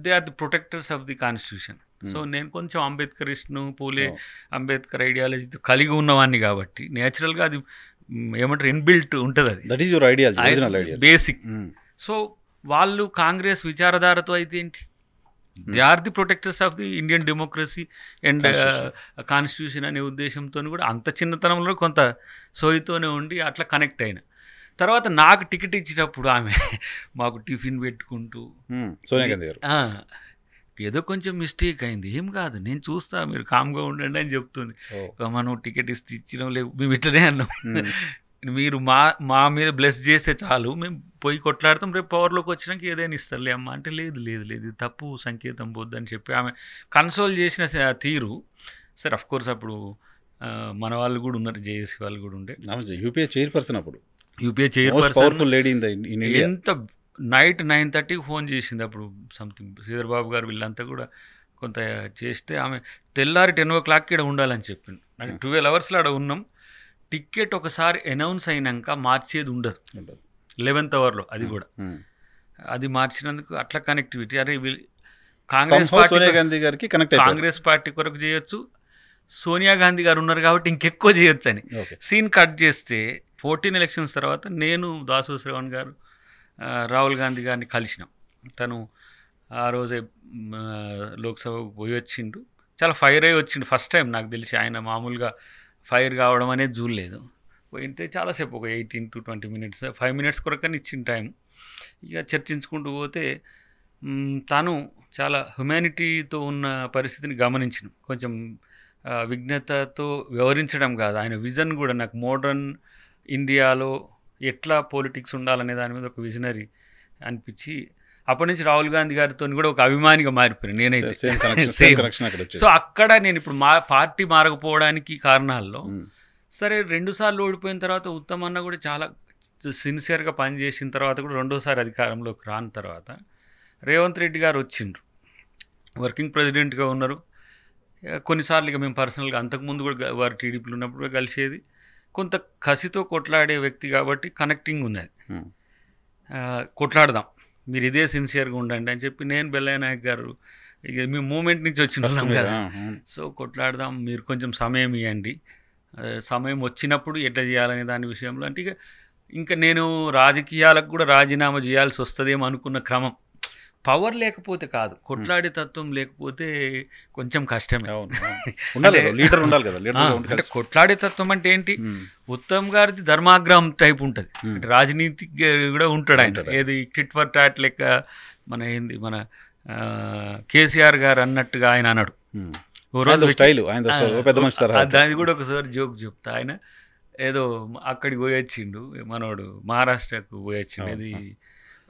they are the protectors of the constitution so hmm. నేను కొంచెం ఇష్ను పూలే oh. అంబేద్కర్ ఐడియాలజీ కలిగి ఉన్నవాన్ని కాబట్టి నేచురల్గా అది ఏమంటారు ఇన్బిల్ట్ ఉంటుంది అది that is your idea basic so వాళ్ళు కాంగ్రెస్ విచారధారతో అయితే ఏంటి the are the protectors of the Indian democracy and constitution అనే ఉద్దేశంతో కూడా అంత చిన్నతనంలో కొంత సోయితోనే ఉండి అట్లా కనెక్ట్ అయిన తర్వాత నాకు టికెట్ ఇచ్చేటప్పుడు ఆమె మాకు టిఫిన్ పెట్టుకుంటూ hmm. సోనియా గాంధీ ఏదో కొంచెం మిస్టేక్ అయింది ఏం కాదు నేను చూస్తా మీరు కామ్గా ఉండండి అని చెప్తుంది మనం టికెట్ ఇస్తే ఇచ్చినాం లేవు మేము ఇట్లనే అన్నాం [laughs] మీరు మా మా మీద బ్లెస్ చేస్తే చాలు మేము పోయి కొట్లాడతాం రేపు పవర్లోకి వచ్చినాక ఏదైనా ఇస్తారులే అమ్మ అంటే లేదు లేదు లేదు తప్పు సంకేతం పోద్దని చెప్పి ఆమె కన్సోల్ చేసిన తీరు సార్ అఫ్ కోర్స్ అప్పుడు మన వాళ్ళు కూడా ఉన్నారు జేఏసీ వాళ్ళు కూడా ఉండే యూపీఏ చైర్పర్సన్ అప్పుడు యూపీఏ చైర్పర్సన్ ఎంత నైట్ నైన్ థర్టీకి ఫోన్ చేసింది అప్పుడు సంథింగ్ శ్రీధర్ బాబు గారు వీళ్ళంతా కూడా కొంత చేస్తే ఆమె తెల్లారి టెన్ ఓ క్లాక్కి ఇక్కడ ఉండాలని చెప్పింది అంటే hmm. ట్వెల్వ్ అవర్స్లో అక్కడ ఉన్నాం టికెట్ ఒకసారి అనౌన్స్ అయినాక మార్చేది ఉండదు లెవెన్త్ అవర్లో అది hmm. కూడా hmm. అది మార్చినందుకు అట్లా కనెక్టివిటీ అరే కాంగ్రెస్ పార్టీ గాంధీ గారికి కాంగ్రెస్ పార్టీ కొరకు చేయొచ్చు సోనియా గాంధీ గారు ఉన్నారు కాబట్టి ఇంకెక్కువ చేయొచ్చు అని సీన్ కట్ చేస్తే ఫోర్టీన్ ఎలక్షన్స్ తర్వాత నేను శ్రవణ్ గారు రాహుల్ గాంధీ గారిని కలిసినాం తను ఆ రోజే లోక్సభకు పోయి వచ్చిండు చాలా ఫైర్ అయ్యి వచ్చిండు ఫస్ట్ టైం నాకు తెలిసి ఆయన మామూలుగా ఫైర్ కావడం అనేది చూడలేదు పోయింటే చాలాసేపు ఒక eighteen to twenty minutes five minutes కొరకని ఇచ్చిన టైం ఇక చర్చించుకుంటూ పోతే తను చాలా హ్యుమానిటీతో ఉన్న పరిస్థితిని గమనించిన కొంచెం విఘ్నతతో వ్యవహరించడం కాదు ఆయన విజన్ కూడా నాకు మోడర్న్ ఇండియాలో ఎట్లా పొలిటిక్స్ ఉండాలనే దాని మీద ఒక విజనరీ అనిపించి అప్పటి నుంచి రాహుల్ గాంధీ గారితో కూడా ఒక అభిమానిగా మారిపోయాను నేనైతే సో అక్కడ నేను ఇప్పుడు మా పార్టీ మారకపోవడానికి కారణాల్లో hmm. సరే రెండుసార్లు ఓడిపోయిన తర్వాత ఉత్తమ్ అన్న కూడా చాలా సిన్సియర్గా పనిచేసిన తర్వాత కూడా రెండోసారి అధికారంలోకి రాని తర్వాత రేవంత్ రెడ్డి గారు వచ్చిండ్రు వర్కింగ్ ప్రెసిడెంట్గా ఉన్నారు కొన్నిసార్లు ఇక మేము పర్సనల్గా అంతకుముందు కూడా వారు టీడీపీలో ఉన్నప్పుడు కలిసేది కొంత కసితో కొట్లాడే వ్యక్తి కాబట్టి కనెక్టింగ్ ఉన్నది hmm. కొట్లాడదాం మీరు ఇదే సిన్సియర్గా ఉండండి అని చెప్పి నేను బెల్లయ్య నాయక్ గారు ఇక మీ మూమెంట్ నుంచి వచ్చిన కదా సో కొట్లాడదాం మీరు కొంచెం సమయం ఇవ్వండి సమయం వచ్చినప్పుడు ఎట్లా చేయాలనే దాని విషయంలో అంటే ఇక ఇంకా నేను రాజకీయాలకు కూడా రాజీనామా చేయాల్సి వస్తుందేమో అనుకున్న క్రమం పవర్ లేకపోతే కాదు కొట్లాడే తత్వం లేకపోతే కొంచెం కష్టమే [laughs] లీడర్ ఉండాలి కదా అంటే కొట్లాడే తత్వం అంటే ఏంటి ఉత్తమ్ గారిది ధర్మాగ్రహం టైప్ ఉంటుంది రాజనీతి కూడా ఉంటాడు ఆయన ఏది టిట్ ఫర్ టాట్ లెక్క మన ఏంది మన కేసీఆర్ గారు అన్నట్టుగా ఆయన అన్నాడు దాని కూడా ఒకసారి జోక్ చెప్తా ఆయన ఏదో అక్కడికి పోయొచ్చిండు మనోడు మహారాష్ట్రకు పోయొచ్చిండు అది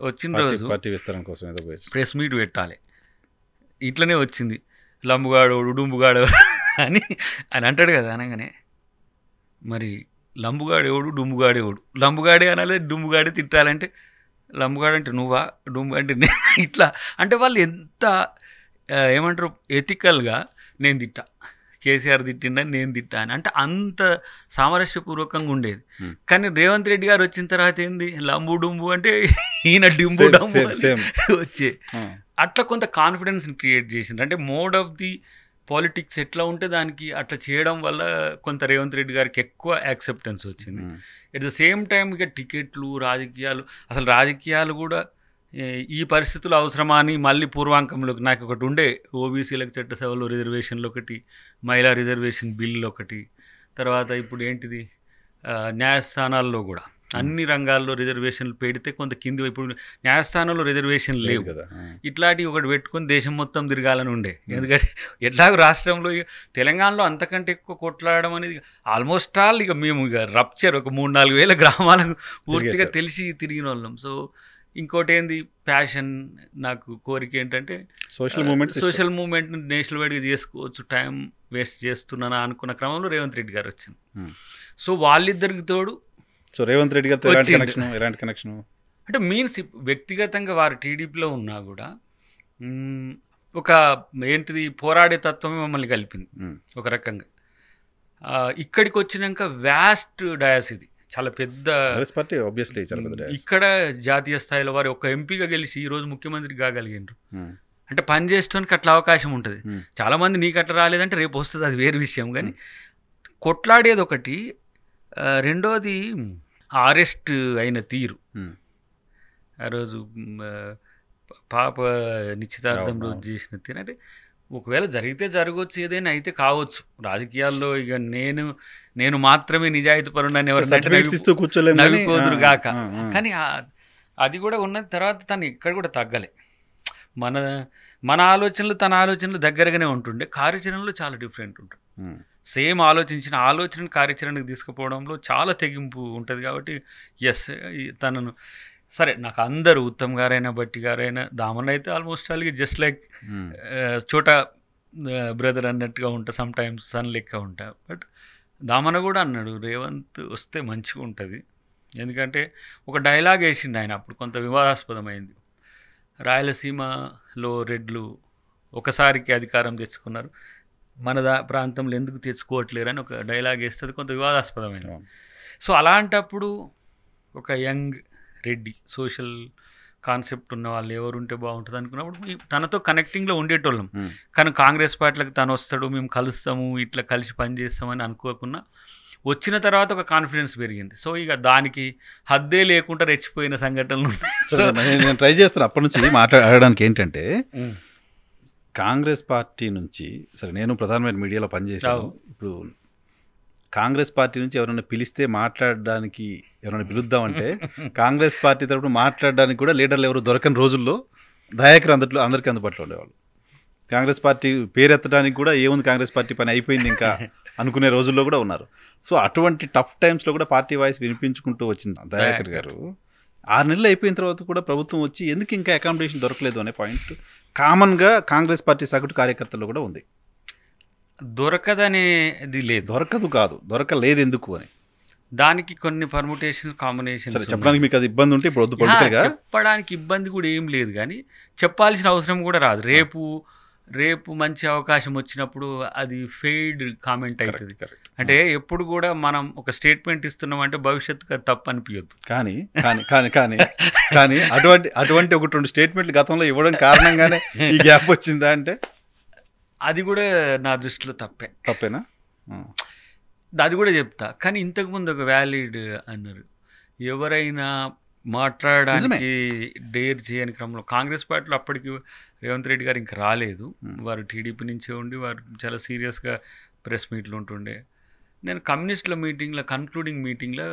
వచ్చిన రోజు పార్టీ విస్తరణ కోసం ఏదో ప్రెస్ మీట్ పెట్టాలి ఇట్లనే వచ్చింది లంబుగాడు ఉడుంబుగాడు [laughs] అని అని అంటాడు కదా అనగానే మరి లంబుగాడేవాడు డుంబుగాడేవాడు లంబుగాడే అనాలి డుంబుగాడే తిట్టాలంటే లంబుగాడు అంటే నువ్వా డుంబు అంటే [laughs] ఇట్లా అంటే వాళ్ళు ఎంత ఏమంటారు ఎథికల్గా నేను తిట్టా కేసీఆర్ తిట్టిండని నేను తిట్టా అంటే అంత సామరస్యపూర్వకంగా ఉండేది hmm. కానీ రేవంత్ రెడ్డి గారు వచ్చిన తర్వాత ఏంది లంబు డుంబు అంటే [laughs] ఈయన డింబు [laughs] వచ్చే hmm. అట్లా కొంత కాన్ఫిడెన్స్ని క్రియేట్ చేసింది అంటే మోడ్ ఆఫ్ ది పాలిటిక్స్ ఎట్లా ఉంటే దానికి అట్లా చేయడం వల్ల కొంత రేవంత్ రెడ్డి గారికి ఎక్కువ యాక్సెప్టెన్స్ వచ్చింది ఎట్ ద సేమ్ టైం ఇక టికెట్లు రాజకీయాలు అసలు రాజకీయాలు కూడా ఈ పరిస్థితులు అవసరమా అని మళ్ళీ పూర్వాంకంలోకి నాకు ఒకటి ఉండే ఓబీసీలకు చట్టసభలో రిజర్వేషన్లు ఒకటి మహిళా రిజర్వేషన్ బిల్లు ఒకటి తర్వాత ఇప్పుడు ఏంటిది న్యాయస్థానాల్లో కూడా అన్ని రంగాల్లో రిజర్వేషన్లు పెడితే కొంత కింది ఇప్పుడు న్యాయస్థానంలో రిజర్వేషన్ లేవు కదా ఇట్లాంటివి ఒకటి పెట్టుకొని దేశం మొత్తం తిరగాలని ఉండే ఎందుకంటే ఎట్లాగో రాష్ట్రంలో తెలంగాణలో అంతకంటే ఎక్కువ కొట్లాడడం అనేది ఆల్మోస్ట్ ఆల్ ఇక మేము ఇక రప్చర్ ఒక మూడు నాలుగు వేల గ్రామాలకు పూర్తిగా తెలిసి తిరిగిన వాళ్ళం సో ఇంకోటి ఏంది ప్యాషన్ నాకు కోరిక ఏంటంటే social movement social movement national వైడ్గా చేసుకోవచ్చు టైం వేస్ట్ చేస్తున్నాను అనుకున్న క్రమంలో రేవంత్ రెడ్డి గారు వచ్చింది hmm. సో వాళ్ళిద్దరికి తోడు సో రేవంత్ రెడ్డి గారు ఎలాంటి కనెక్షన్ అంటే మీన్స్ వ్యక్తిగతంగా వారు టీడీపీలో ఉన్నా కూడా ఒక ఏంటిది పోరాడే తత్వమే మమ్మల్ని కలిపింది hmm. ఒక రకంగా ఇక్కడికి వచ్చినాక వ్యాస్ట్ డయాస్ ఇది చాలా పెద్ద ఇక్కడ జాతీయ స్థాయిలో వారు ఒక ఎంపీగా గెలిచి ఈ రోజు ముఖ్యమంత్రి కాగలిగినారు hmm. అంటే పని చేసేటానికి అట్లా అవకాశం ఉంటుంది hmm. చాలా మంది నీకు అట్లా రాలేదంటే రేపు వస్తుంది అది వేరే విషయం కానీ hmm. కొట్లాడేది ఒకటి రెండోది అరెస్ట్ అయిన తీరు ఆ రోజు పాప నిశ్చితార్థం రోజు చేసిన తీరు అంటే ఒకవేళ జరిగితే జరగవచ్చు ఏదైనా అయితే కావచ్చు రాజకీయాల్లో ఇక నేను నేను మాత్రమే నిజాయితీ పరుడని ఎవరు నవ్వుకోదురు గాక కానీ అది కూడా ఉన్నది తర్వాత తను ఎక్కడ కూడా తగ్గలే మన మన ఆలోచనలు తన ఆలోచనలు దగ్గరగానే ఉంటుండే కార్యాచరణలో చాలా డిఫరెంట్ ఉంటుంది సేమ్ ఆలోచించిన ఆలోచనను కార్యాచరణకు తీసుకుపోవడంలో చాలా తెగింపు ఉంటుంది కాబట్టి ఎస్ తనను సరే నాకు అందరు ఉత్తమ్ గారైనా బట్టి గారైనా దామన్ అయితే ఆల్మోస్ట్ అలాగే జస్ట్ లైక్ hmm. చోట బ్రదర్ అన్నట్టుగా ఉంటా సమ్ టైమ్స్ సన్ లెక్క ఉంటా బట్ దామన కూడా అన్నాడు రేవంత్ వస్తే మంచిగా ఉంటుంది ఎందుకంటే ఒక డైలాగ్ వేసిండు ఆయన అప్పుడు కొంత వివాదాస్పదమైంది రాయలసీమలో రెడ్లు ఒకసారికి అధికారం తెచ్చుకున్నారు మన దా ప్రాంతంలో ఎందుకు తెచ్చుకోవట్లేరు అని ఒక డైలాగ్ వేస్తే కొంత వివాదాస్పదమైంది సో అలాంటప్పుడు ఒక యంగ్ రెడ్డి సోషల్ కాన్సెప్ట్ ఉన్న వాళ్ళు ఎవరు ఉంటే బాగుంటుంది అనుకున్నప్పుడు తనతో కనెక్టింగ్లో ఉండేటోళ్ళం కానీ కాంగ్రెస్ పార్టీలకు తను వస్తాడు మేము కలుస్తాము ఇట్లా కలిసి పనిచేస్తామని అనుకోకుండా వచ్చిన తర్వాత ఒక కాన్ఫిడెన్స్ పెరిగింది సో ఇక దానికి హద్దే లేకుండా రెచ్చిపోయిన సంఘటనలు నేను ట్రై చేస్తాను అప్పటి నుంచి మాట్లాడడానికి ఏంటంటే కాంగ్రెస్ పార్టీ నుంచి సరే నేను ప్రధానమైన మీడియాలో పనిచేసాను ఇప్పుడు కాంగ్రెస్ పార్టీ నుంచి ఎవరైనా పిలిస్తే మాట్లాడడానికి ఎవరైనా పిలుద్దామంటే కాంగ్రెస్ పార్టీ తరపున మాట్లాడడానికి కూడా లీడర్లు ఎవరు దొరకని రోజుల్లో దయాకర్ అందట్లో అందరికీ అందుబాటులో ఉండేవాళ్ళు కాంగ్రెస్ పార్టీ పేరెత్తడానికి కూడా ఏముంది కాంగ్రెస్ పార్టీ పని అయిపోయింది ఇంకా అనుకునే రోజుల్లో కూడా ఉన్నారు సో అటువంటి టఫ్ టైమ్స్లో కూడా పార్టీ వాయిస్ వినిపించుకుంటూ వచ్చింది దయాకర్ గారు ఆరు నెలలు అయిపోయిన తర్వాత కూడా ప్రభుత్వం వచ్చి ఎందుకు ఇంకా అకామిడేషన్ దొరకలేదు అనే పాయింట్ కామన్గా కాంగ్రెస్ పార్టీ సగటు కార్యకర్తల్లో కూడా ఉంది దొరకదనేది లేదు దొరకదు కాదు దొరకలేదు ఎందుకు అని దానికి కొన్ని పర్ముటేషన్స్ కాంబినేషన్ చెప్పడానికి మీకు అది ఇబ్బంది ఉంటే ఇప్పుడు చెప్పడానికి ఇబ్బంది కూడా ఏం లేదు కానీ చెప్పాల్సిన అవసరం కూడా రాదు రేపు రేపు మంచి అవకాశం వచ్చినప్పుడు అది ఫెయిల్డ్ కామెంట్ అవుతుంది అంటే hmm. ఎప్పుడు కూడా మనం ఒక స్టేట్మెంట్ ఇస్తున్నాం అంటే భవిష్యత్తు అది తప్పు అనిపించదు కానీ కానీ కానీ కానీ కానీ అటువంటి అటువంటి ఒకటి రెండు స్టేట్మెంట్లు గతంలో ఇవ్వడం కారణంగానే ఈ గ్యాప్ వచ్చిందా అంటే అది కూడా నా దృష్టిలో తప్పే తప్పేనా అది కూడా చెప్తా కానీ ఇంతకుముందు ఒక వ్యాలిడ్ అన్నారు ఎవరైనా మాట్లాడడానికి డేర్ చేయని క్రమంలో కాంగ్రెస్ పార్టీలో అప్పటికి రేవంత్ రెడ్డి గారు ఇంకా రాలేదు వారు టీడీపీ నుంచే ఉండి వారు చాలా సీరియస్గా ప్రెస్ మీట్లు ఉంటుండే నేను కమ్యూనిస్టుల మీటింగ్లో కన్క్లూడింగ్ మీటింగ్లో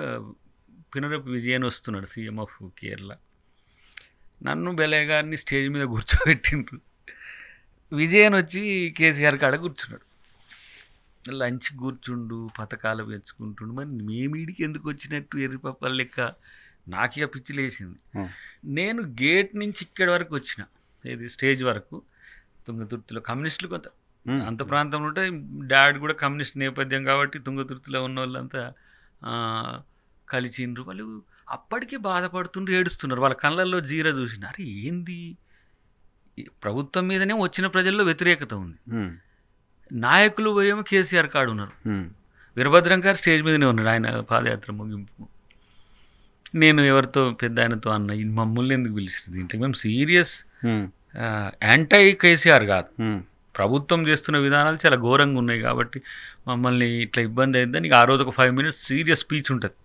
పినరపు విజయన్ వస్తున్నాడు సీఎం ఆఫ్ కేరళ నన్ను బెలయ్య గారిని స్టేజ్ మీద కూర్చోబెట్టిండ్రు విజయన్ వచ్చి కేసీఆర్ కాడ కూర్చున్నాడు లంచ్ కూర్చుండు పథకాలు పెంచుకుంటుండు మరి మేమీడికి ఎందుకు వచ్చినట్టు ఎర్రిపప్పల లెక్క నాకే పిచ్చి లేచింది నేను గేట్ నుంచి ఇక్కడి వరకు వచ్చిన ఇది స్టేజ్ వరకు తుంగతుర్తిలో కమ్యూనిస్టులు కొంత అంత ప్రాంతంలో ఉంటే డాడ్ కూడా కమ్యూనిస్ట్ నేపథ్యం కాబట్టి తుంగతుర్తిలో ఉన్న వాళ్ళంతా కలిసిండ్రు వాళ్ళు అప్పటికే బాధపడుతుండ్రు ఏడుస్తున్నారు వాళ్ళ కళ్ళల్లో జీర చూసినారు ఏంది ప్రభుత్వం మీదనే వచ్చిన ప్రజల్లో వ్యతిరేకత ఉంది నాయకులు పోయేమో కేసీఆర్ కాడు ఉన్నారు వీరభద్రం గారు స్టేజ్ మీదనే ఉన్నారు ఆయన పాదయాత్ర ముగింపు నేను ఎవరితో పెద్ద ఆయనతో అన్న మమ్మల్ని ఎందుకు పిలిచింది దీంట్లో మేము సీరియస్ యాంటై కేసీఆర్ కాదు ప్రభుత్వం చేస్తున్న విధానాలు చాలా ఘోరంగా ఉన్నాయి కాబట్టి మమ్మల్ని ఇట్లా ఇబ్బంది అయిందని ఆ రోజు ఒక ఫైవ్ మినిట్స్ సీరియస్ స్పీచ్ ఉంటుంది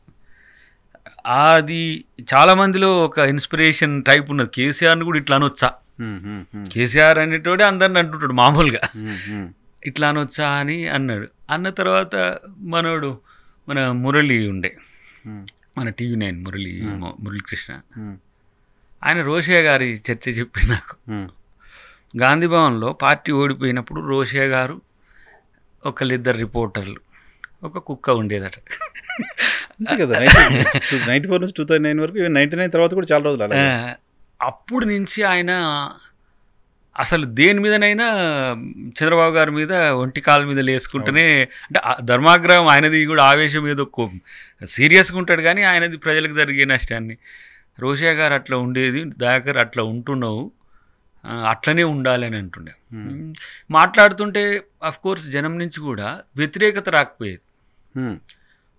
అది చాలామందిలో ఒక ఇన్స్పిరేషన్ టైప్ ఉన్నది కేసీఆర్ని కూడా ఇట్లా అనొచ్చా కేసీఆర్ అనేటోడే అందరిని అంటుంటాడు మామూలుగా ఇట్లా అనొచ్చా అని అన్నాడు అన్న తర్వాత మనోడు మన మురళి ఉండే మన టీవీ నైన్ మురళి మురళీకృష్ణ ఆయన రోషయ్య గారి చర్చ చెప్పి నాకు గాంధీ భవన్లో పార్టీ ఓడిపోయినప్పుడు రోషయ్య గారు ఒకళ్ళిద్దరు రిపోర్టర్లు ఒక కుక్క ఉండేదట కదా నైన్టీ ఫోర్ నుంచి టూ థౌసండ్ నైన్ వరకు నైన్టీ నైన్ తర్వాత కూడా చాలా రోజులు అప్పుడు నుంచి ఆయన అసలు దేని మీదనైనా చంద్రబాబు గారి మీద ఒంటి కాళ్ళ మీద లేసుకుంటేనే అంటే ధర్మాగ్రహం ఆయనది కూడా ఆవేశం మీద సీరియస్గా ఉంటాడు కానీ ఆయనది ప్రజలకు జరిగే నష్టాన్ని రోషియా గారు అట్లా ఉండేది దయాకర్ అట్లా ఉంటున్నావు అట్లనే ఉండాలి అని అంటుండే మాట్లాడుతుంటే అఫ్ కోర్స్ జనం నుంచి కూడా వ్యతిరేకత రాకపోయేది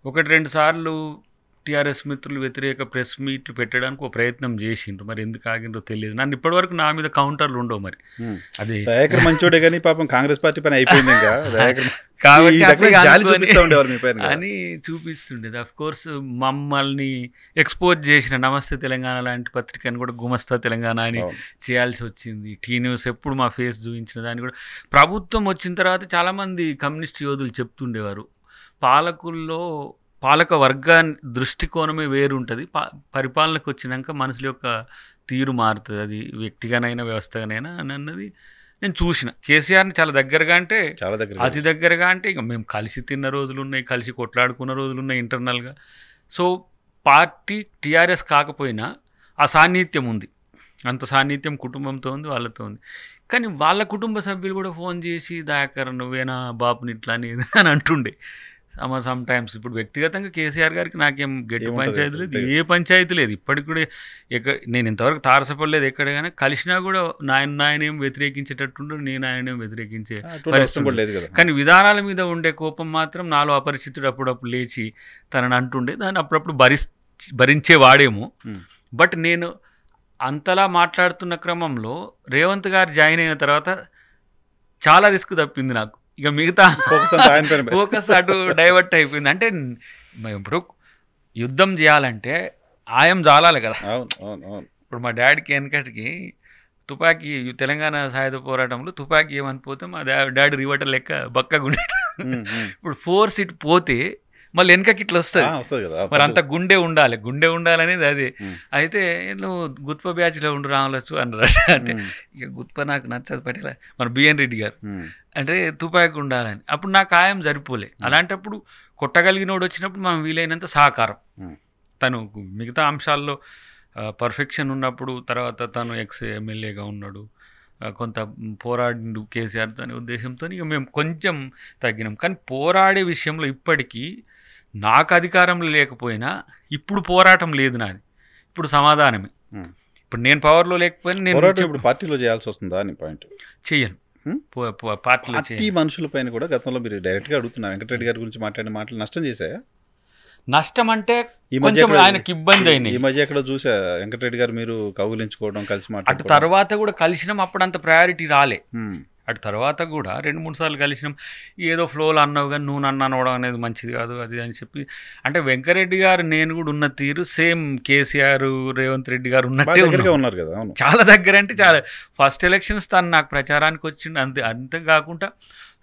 ఒకటి రెండు సార్లు టిఆర్ఎస్ మిత్రులు వ్యతిరేక ప్రెస్ మీట్లు పెట్టడానికి ఒక ప్రయత్నం చేసిండ్రు మరి ఎందుకు ఆగిండ్రో తెలియదు నన్ను ఇప్పటివరకు నా మీద కౌంటర్లు ఉండవు మరి అది దయాకర్ మంచోడే కానీ పాపం కాంగ్రెస్ పార్టీ [laughs] పైన అయిపోయింది అని చూపిస్తుండేది అఫ్ కోర్స్ మమ్మల్ని ఎక్స్పోజ్ చేసిన నమస్తే తెలంగాణ లాంటి పత్రికని కూడా గుమస్తా తెలంగాణ అని చేయాల్సి వచ్చింది టీ న్యూస్ ఎప్పుడు మా ఫేస్ చూపించిన దాన్ని కూడా ప్రభుత్వం వచ్చిన తర్వాత చాలామంది కమ్యూనిస్ట్ యోధులు చెప్తుండేవారు పాలకుల్లో పాలక వర్గా దృష్టికోణమే వేరుంటుంది పా పరిపాలనకు వచ్చినాక మనుషుల యొక్క తీరు మారుతుంది అది వ్యక్తిగానైనా వ్యవస్థగానైనా అని అన్నది నేను చూసిన కేసీఆర్ని చాలా దగ్గరగా అంటే చాలా దగ్గర అతి దగ్గరగా అంటే ఇక మేము కలిసి తిన్న రోజులు ఉన్నాయి కలిసి కొట్లాడుకున్న రోజులు ఉన్నాయి ఇంటర్నల్గా సో పార్టీ టీఆర్ఎస్ కాకపోయినా ఆ సాన్నిహిత్యం ఉంది అంత సాన్నిహిత్యం కుటుంబంతో ఉంది వాళ్ళతో ఉంది కానీ వాళ్ళ కుటుంబ సభ్యులు కూడా ఫోన్ చేసి దాకర్ నువ్వేనా బాపుని ఇట్లా అని అని అంటుండే సమ సమ్ టైమ్స్ ఇప్పుడు వ్యక్తిగతంగా కేసీఆర్ గారికి నాకేం గట్టి పంచాయతీ లేదు ఏ పంచాయతీ లేదు ఇప్పటికి కూడా ఎక్కడ నేను ఇంతవరకు తారసపడలేదు ఎక్కడ కానీ కలిసినా కూడా నాయన నాయనేం వ్యతిరేకించేటట్టుండు నేను ఆయనేం వ్యతిరేకించే పరిస్థితి కానీ విధానాల మీద ఉండే కోపం మాత్రం నాలో అపరిచితుడు అప్పుడప్పుడు లేచి తనని అంటుండే దాన్ని అప్పుడప్పుడు భరి భరించేవాడేమో బట్ నేను అంతలా మాట్లాడుతున్న క్రమంలో రేవంత్ గారు జాయిన్ అయిన తర్వాత చాలా రిస్క్ తప్పింది నాకు ఇక మిగతా ఫోకస్ అటు డైవర్ట్ అయిపోయింది అంటే ఇప్పుడు యుద్ధం చేయాలంటే ఆయం జాలాలి కదా ఇప్పుడు మా డాడీకి వెనకటికి తుపాకీ తెలంగాణ సాయుధ పోరాటంలో తుపాకీ ఏమనిపోతే మా డాడీ రివర్టర్ లెక్క బక్కగా ఉండేట ఇప్పుడు ఫోర్స్ ఇటు పోతే మళ్ళీ వెనకకి ఇట్లా వస్తుంది మరి అంత గుండె ఉండాలి గుండె ఉండాలనేది అది అయితే నువ్వు గుత్ప బ్యాచ్లో ఉండు రావచ్చు అన్నారు అంటే ఇక గుత్ప నాకు నచ్చదు పటేల మన బిఎన్ రెడ్డి గారు అంటే తుపాకి ఉండాలని అప్పుడు నా కాయం సరిపోలే అలాంటప్పుడు కొట్టగలిగినోడు వచ్చినప్పుడు మనం వీలైనంత సహకారం తను మిగతా అంశాల్లో పర్ఫెక్షన్ ఉన్నప్పుడు తర్వాత తను ఎక్స్ ఎమ్మెల్యేగా ఉన్నాడు కొంత పోరాడిండు కేసీఆర్ అనే ఉద్దేశంతో ఇక మేము కొంచెం తగ్గినాం కానీ పోరాడే విషయంలో ఇప్పటికీ నాకు అధికారం లేకపోయినా ఇప్పుడు పోరాటం లేదు నాది ఇప్పుడు సమాధానమే ఇప్పుడు నేను పవర్లో లేకపోయినా నేను ఇప్పుడు పార్టీలో చేయాల్సి వస్తుందా అని పాయింట్ చేయను పార్టీ మనుషుల పైన కూడా గతంలో మీరు డైరెక్ట్గా అడుగుతున్నారు వెంకటరెడ్డి గారి గురించి మాట్లాడిన మాటలు నష్టం చేశాయా నష్టం అంటే ఈ మధ్య ఆయనకి ఇబ్బంది అయింది ఈ మధ్య ఎక్కడ చూసా వెంకటరెడ్డి గారు మీరు కౌగులించుకోవడం కలిసి మాట్లాడు తర్వాత కూడా కలిసినాం అప్పుడు అంత ప్రయారిటీ రాలే అటు తర్వాత కూడా రెండు మూడు సార్లు కలిసినాం ఏదో ఫ్లోలు అన్నావు కానీ నూనె అన్న అనవడం అనేది మంచిది కాదు అది అని చెప్పి అంటే వెంకరెడ్డి గారు నేను కూడా ఉన్న తీరు సేమ్ కేసీఆర్ రేవంత్ రెడ్డి గారు ఉన్నట్టే ఉన్నారు కదా చాలా దగ్గర అంటే చాలా ఫస్ట్ ఎలక్షన్స్ తను నాకు ప్రచారానికి వచ్చింది అంతే అంతేకాకుండా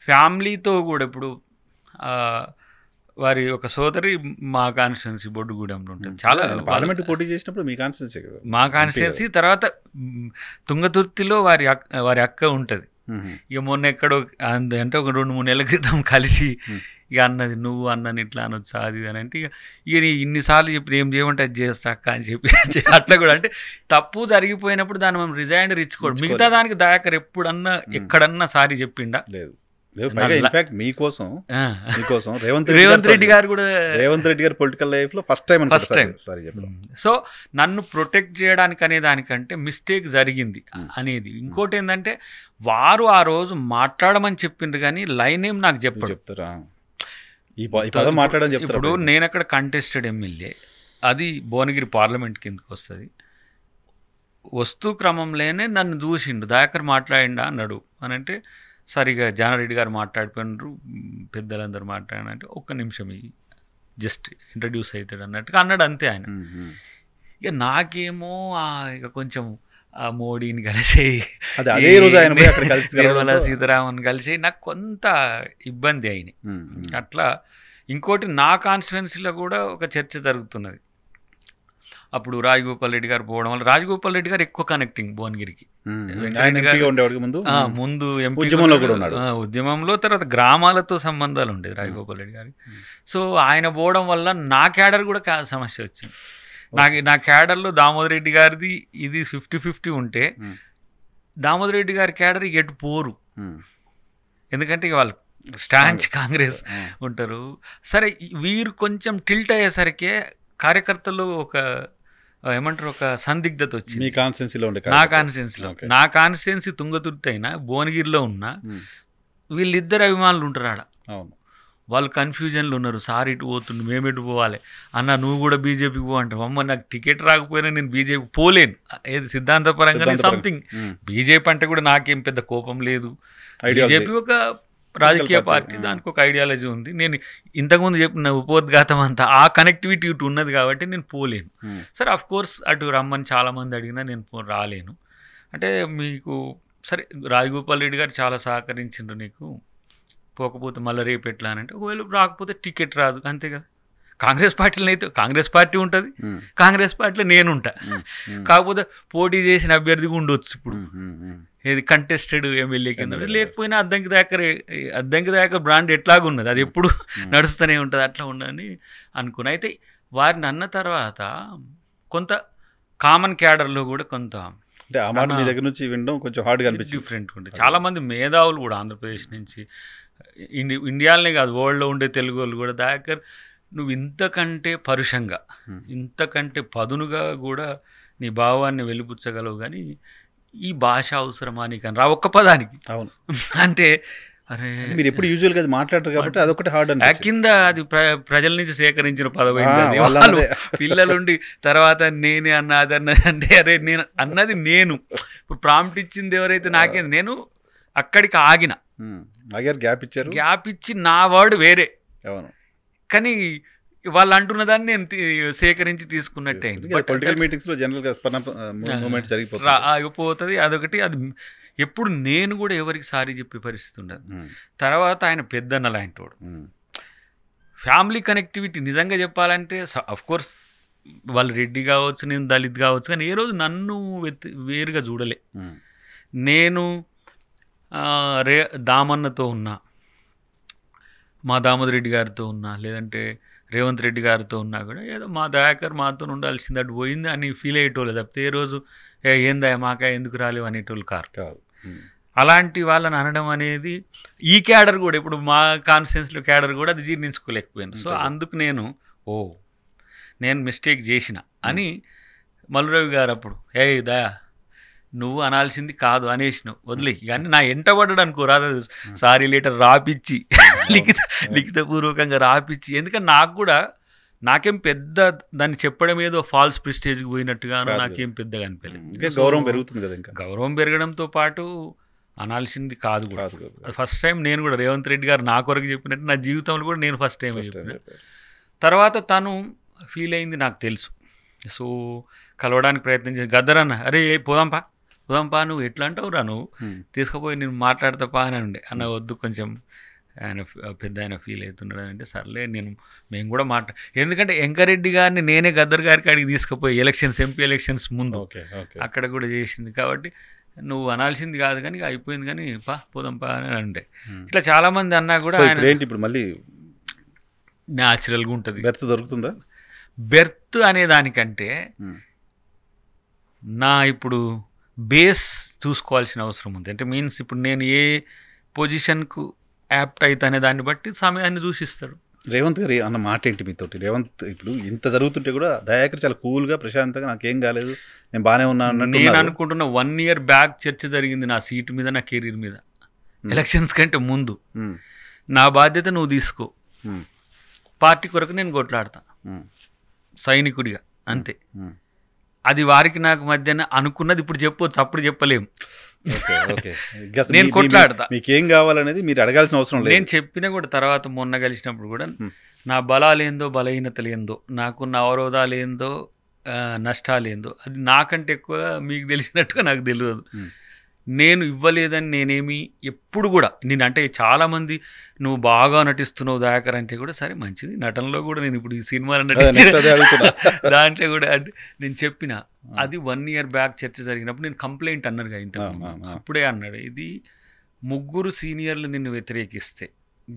ఫ్యామిలీతో కూడా ఇప్పుడు వారి ఒక సోదరి మా కాన్స్టిట్యున్సీ బొడ్డుగూడెంలో ఉంటుంది చాలా పార్లమెంట్ పోటీ చేసినప్పుడు మీ కాన్స్టిట్యున్సీ కదా మా కాన్స్టిట్యున్సీ తర్వాత తుంగతుర్తిలో వారి అక్క వారి అక్క ఉంటుంది ఇక మొన్న ఎక్కడో అంటే ఒక రెండు మూడు నెలల క్రితం కలిసి ఇక అన్నది నువ్వు అన్నది ఇట్లా అనొచ్చు అది అని అంటే ఇక ఇక ఇన్నిసార్లు చెప్పి ఏం చేయమంటే అది చేస్తా అక్క అని చెప్పి [laughs] అట్లా కూడా అంటే తప్పు జరిగిపోయినప్పుడు దాన్ని మనం రిజైన్ ఇచ్చుకోడు మిగతా దానికి దాకా ఎప్పుడన్నా ఎక్కడన్నా సారీ చెప్పిండా లేదు ఇన్ఫాక్ట్ మీకోసం మీకోసం రేవంత్ [laughs] రేవంత్ రెడ్డి గారు కూడా రేవంత్ రెడ్డి గారు పొలిటికల్ లైఫ్ లో first time first time sorry so నన్ను ప్రొటెక్ట్ చేయడానికి అనే దానికంటే మిస్టేక్ జరిగింది అనేది ఇంకోటి ఏంటంటే వారు ఆ రోజు మాట్లాడమని చెప్పిండ్రు కానీ లైన్ ఏం నాకు చెప్పారు చెప్తారా చెప్తారు ఇప్పుడు నేను అక్కడ కంటెస్టెడ్ ఎమ్మెల్యే అది భువనగిరి పార్లమెంట్ కిందకు వస్తుంది వస్తు క్రమంలోనే నన్ను చూసిండు దాకర్ మాట్లాడిండా అన్నాడు అని అంటే సరిగా జానారెడ్డి గారు మాట్లాడిపోయినారు పెద్దలందరూ మాట్లాడినట్టు ఒక్క నిమిషం జస్ట్ ఇంట్రడ్యూస్ అవుతాడు అన్నట్టుగా అన్నాడు అంతే ఆయన ఇక నాకేమో ఇక కొంచెం మోడీని కలిసి నిర్మలా సీతారామన్ కలిసి నాకు కొంత ఇబ్బంది అయినాయి అట్లా ఇంకోటి నా కాన్స్టిట్యున్సీలో కూడా ఒక చర్చ జరుగుతున్నది అప్పుడు రాజగోపాల్ రెడ్డి గారు పోవడం వల్ల రాజగోపాల్ రెడ్డి గారు ఎక్కువ కనెక్టింగ్ భువనగిరికి ముందు ఉద్యమంలో కూడా ఉన్నాడు ఉద్యమంలో తర్వాత గ్రామాలతో సంబంధాలు ఉండేది రాజగోపాల్ రెడ్డి గారికి సో ఆయన పోవడం వల్ల నా క్యాడర్ కూడా సమస్య వచ్చింది నాకు నా క్యాడర్లో దామోదర్ రెడ్డి గారిది ఇది ఫిఫ్టీ ఫిఫ్టీ ఉంటే దామోదర్ రెడ్డి గారి క్యాడర్ ఎటు పోరు ఎందుకంటే వాళ్ళు స్టాంచ్ కాంగ్రెస్ ఉంటారు సరే వీరు కొంచెం టిల్ట్ అయ్యేసరికి కార్యకర్తలు ఒక ఏమంటారు ఒక సందిగ్ధత వచ్చింది మీ కాన్స్టెన్సీలో ఉండే నా కాన్స్టెన్సీలో నా కాన్స్టెన్సీ తుంగతుర్తి అయినా భువనగిరిలో ఉన్న వీళ్ళిద్దరు అభిమానులు ఉంటారు ఆడ వాళ్ళు కన్ఫ్యూజన్లు ఉన్నారు సార్ ఇటు పోతుండు మేము ఇటు పోవాలి అన్న నువ్వు కూడా బీజేపీకి పో అంటే అమ్మ నాకు టికెట్ రాకపోయినా నేను బీజేపీ పోలేను ఏది సిద్ధాంతపరంగా సంథింగ్ బీజేపీ అంటే కూడా నాకేం పెద్ద కోపం లేదు బీజేపీ ఒక రాజకీయ పార్టీ దానికి ఒక ఐడియాలజీ ఉంది నేను ఇంతకుముందు చెప్పిన ఉపోద్ఘాతం అంతా ఆ కనెక్టివిటీ ఇటు ఉన్నది కాబట్టి నేను పోలేను hmm. సరే అఫ్ కోర్స్ అటు రమ్మని చాలామంది అడిగినా నేను రాలేను అంటే మీకు సరే రాజగోపాల్ రెడ్డి గారు చాలా సహకరించిండ్రు నీకు పోకపోతే మళ్ళీ రేపు ఎట్లా అని అంటే ఒకవేళ రాకపోతే టికెట్ రాదు అంతే కదా కాంగ్రెస్ పార్టీలో అయితే కాంగ్రెస్ పార్టీ ఉంటుంది hmm. కాంగ్రెస్ పార్టీలో నేనుంటా hmm. కాకపోతే పోటీ చేసిన అభ్యర్థిగా ఉండొచ్చు ఇప్పుడు ఏది కంటెస్టెడ్ ఎమ్మెల్యే కింద లేకపోయినా అద్దంకి దాకా అద్దంకి దాకా బ్రాండ్ ఎట్లాగున్నది అది ఎప్పుడు hmm. నడుస్తూనే ఉంటుంది అట్లా ఉండని అనుకున్నా అయితే వారిని అన్న తర్వాత కొంత కామన్ క్యాడర్లో కూడా కొంత అంటే ఆ మాట మీ దగ్గర నుంచి వినడం కొంచెం హార్డ్గా అనిపించింది డిఫరెంట్ ఉంటుంది చాలామంది మేధావులు కూడా ఆంధ్రప్రదేశ్ నుంచి ఇండి ఇండియాలోనే కాదు వరల్డ్లో ఉండే తెలుగు వాళ్ళు కూడా దాకర్ నువ్వు ఇంతకంటే పరుషంగా hmm. ఇంతకంటే పదునుగా కూడా నీ భావాన్ని వెలిపుచ్చగలవు కానీ ఈ భాష అవసరమా అని రా ఒక్క పదానికి అవును అంటే అరే మీరు ఎప్పుడు యూజువల్ అది మాట్లాడరు కాబట్టి అదొకటి హార్డ్ అండ్ కింద అది ప్రజల నుంచి సేకరించిన పదవి పిల్లలుండి తర్వాత నేనే అన్న అది అన్నది అంటే అరే నేను అన్నది నేను ఇప్పుడు ప్రాంప్ట్ ఇచ్చింది ఎవరైతే నాకే నేను అక్కడికి ఆగిన గ్యాప్ ఇచ్చారు గ్యాప్ ఇచ్చి నా వర్డ్ వేరే అవును కానీ వాళ్ళు అంటున్న దాన్ని నేను సేకరించి తీసుకున్నట్టే పొలిటికల్ మీటింగ్స్ లో జనరల్ గా మూమెంట్ జరిగిపోతుంది అయిపోతుంది అదొకటి అది ఎప్పుడు నేను కూడా ఎవరికి సారీ చెప్పే పరిస్థితి ఉండదు తర్వాత ఆయన పెద్దన్న లాంటివాడు ఫ్యామిలీ కనెక్టివిటీ నిజంగా చెప్పాలంటే అఫ్ కోర్స్ వాళ్ళు రెడ్డి కావచ్చు నేను దళిత్ కావచ్చు కానీ ఏ రోజు నన్ను వేరుగా చూడలే నేను రే దామన్నతో ఉన్నా మా దామోదరెడ్డి గారితో ఉన్నా లేదంటే రేవంత్ రెడ్డి గారితో ఉన్నా కూడా ఏదో మా దయాకర్ మాతో ఉండాల్సింది అటు పోయింది అని ఫీల్ అయ్యేటోళ్ళు తప్పితే ఏ రోజు ఏ ఏందా మాకా ఎందుకు రాలేవు అనేటోళ్ళు కారు కాదు అలాంటి వాళ్ళని అనడం అనేది ఈ క్యాడర్ కూడా ఇప్పుడు మా కాన్ఫిడెన్స్లో క్యాడర్ కూడా అది జీర్ణించుకోలేకపోయాను సో అందుకు నేను ఓ నేను మిస్టేక్ చేసిన అని మల్లురవి గారు అప్పుడు ఏ దయా నువ్వు అనాల్సింది కాదు అనేసినావు వదిలే కానీ నా ఎంట పడ్డానికి అనుకో రాదు సారీ లేటర్ రాపిచ్చి లిఖిత లిఖితపూర్వకంగా రాపిచ్చి ఎందుకంటే నాకు కూడా నాకేం పెద్ద దాన్ని చెప్పడం ఏదో ఫాల్స్ ప్రిస్టేజ్కి పోయినట్టుగా నాకేం పెద్దగా అనిపించలేదు గౌరవం పెరుగుతుంది కదా ఇంకా గౌరవం పెరగడంతో పాటు అనాల్సింది కాదు కూడా ఫస్ట్ టైం నేను కూడా రేవంత్ రెడ్డి గారు నా కొరకు చెప్పినట్టు నా జీవితంలో కూడా నేను ఫస్ట్ టైం చెప్పిన తర్వాత తను ఫీల్ అయింది నాకు తెలుసు సో కలవడానికి ప్రయత్నించి గద్దరన్న అరే పోదాంపా పా నువ్వు ఎట్లా రా నువ్వు తీసుకుపోయి నేను మాట్లాడతా పా అని ఉండే అన్న వద్దు కొంచెం ఆయన పెద్ద ఆయన ఫీల్ అవుతున్నాడు అంటే సర్లే నేను మేము కూడా మాట్లా ఎందుకంటే ఎంకరెడ్డి గారిని నేనే గద్దర్ గారికి అడిగి తీసుకుపోయి ఎలక్షన్స్ ఎంపీ ఎలక్షన్స్ ముందు అక్కడ కూడా చేసింది కాబట్టి నువ్వు అనాల్సింది కాదు కానీ అయిపోయింది కానీ పా పోదాం పా అని అంటే ఇట్లా చాలామంది అన్నా కూడా ఆయన ఏంటి ఇప్పుడు మళ్ళీ న్యాచురల్గా ఉంటుంది బెర్త్ దొరుకుతుందా బెర్త్ అనే దానికంటే నా ఇప్పుడు బేస్ చూసుకోవాల్సిన అవసరం ఉంది అంటే మీన్స్ ఇప్పుడు నేను ఏ పొజిషన్కు యాప్ట్ అయితే అనే దాన్ని బట్టి సమయాన్ని చూసిస్తాడు రేవంత్ గారు అన్న మాట ఏంటి మీతోటి రేవంత్ ఇప్పుడు ఇంత జరుగుతుంటే కూడా దయాకర్ చాలా కూల్గా ప్రశాంతంగా నాకేం కాలేదు నేను బాగానే ఉన్నాను నేను అనుకుంటున్న వన్ ఇయర్ బ్యాక్ చర్చ జరిగింది నా సీట్ మీద నా కెరీర్ మీద ఎలక్షన్స్ కంటే ముందు నా బాధ్యత నువ్వు తీసుకో పార్టీ కొరకు నేను కొట్లాడతా సైనికుడిగా అంతే అది వారికి నాకు మధ్యన అనుకున్నది ఇప్పుడు చెప్పొచ్చు అప్పుడు చెప్పలేము నేను కొట్లాడతా మీకేం కావాలనేది మీరు అడగాల్సిన అవసరం లేదు నేను చెప్పినా కూడా తర్వాత మొన్న కలిసినప్పుడు కూడా నా బలాలేందో బలహీనతలేందో నాకున్న అవరోధాలు నష్టాలు నష్టాలేందో అది నాకంటే ఎక్కువ మీకు తెలిసినట్టుగా నాకు తెలియదు నేను ఇవ్వలేదని నేనేమి ఎప్పుడు కూడా నేను అంటే చాలామంది నువ్వు బాగా నటిస్తున్నావు దయాకర్ అంటే కూడా సరే మంచిది నటనలో కూడా నేను ఇప్పుడు ఈ సినిమాలు నటించిన దాంట్లో కూడా నేను చెప్పిన అది వన్ ఇయర్ బ్యాక్ చర్చ జరిగినప్పుడు నేను కంప్లైంట్ కదా ఇంత అప్పుడే అన్నాడు ఇది ముగ్గురు సీనియర్లు నిన్ను వ్యతిరేకిస్తే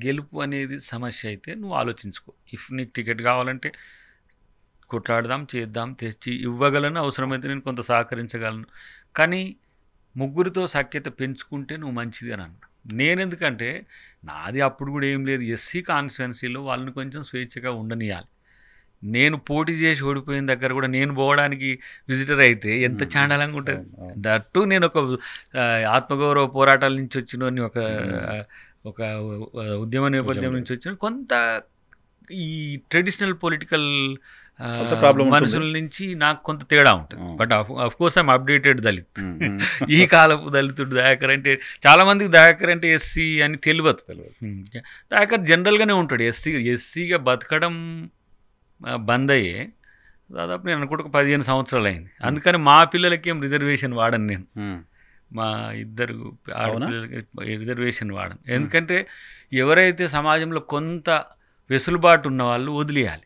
గెలుపు అనేది సమస్య అయితే నువ్వు ఆలోచించుకో ఇఫ్ నీకు టికెట్ కావాలంటే కొట్లాడదాం చేద్దాం తెచ్చి ఇవ్వగలను అవసరమైతే నేను కొంత సహకరించగలను కానీ ముగ్గురితో సఖ్యత పెంచుకుంటే నువ్వు మంచిది అని అన్న నేను ఎందుకంటే నాది అప్పుడు కూడా ఏం లేదు ఎస్సీ కాన్స్టిట్యున్సీలో వాళ్ళని కొంచెం స్వేచ్ఛగా ఉండనియాలి నేను పోటీ చేసి ఓడిపోయిన దగ్గర కూడా నేను పోవడానికి విజిటర్ అయితే ఎంత చాండలంగా ఉంటుంది దట్టు నేను ఒక ఆత్మగౌరవ పోరాటాల నుంచి వచ్చిన ఒక ఒక ఉద్యమ నేపథ్యం నుంచి వచ్చిన కొంత ఈ ట్రెడిషనల్ పొలిటికల్ మనుషుల నుంచి నాకు కొంత తేడా ఉంటుంది but of course I'm updated Dalit [laughs] ఈ కాలపు దళితుడు దయాకర్ అంటే చాలా మందికి దయాకర్ అంటే ఎస్సీ అని తెలియదు తెలియదు దయాకర్ జనరల్గానే ఉంటాడు ఎస్సీ ఎస్సీగా బతకడం బంద్ అయ్యే దాదాపు నేను అనుకుంటే పదిహేను సంవత్సరాలు అయింది అందుకని మా పిల్లలకి ఏం రిజర్వేషన్ వాడను నేను మా ఇద్దరు ఆడపిల్లలకి రిజర్వేషన్ వాడను ఎందుకంటే ఎవరైతే సమాజంలో కొంత వెసులుబాటు ఉన్న వాళ్ళు వదిలేయాలి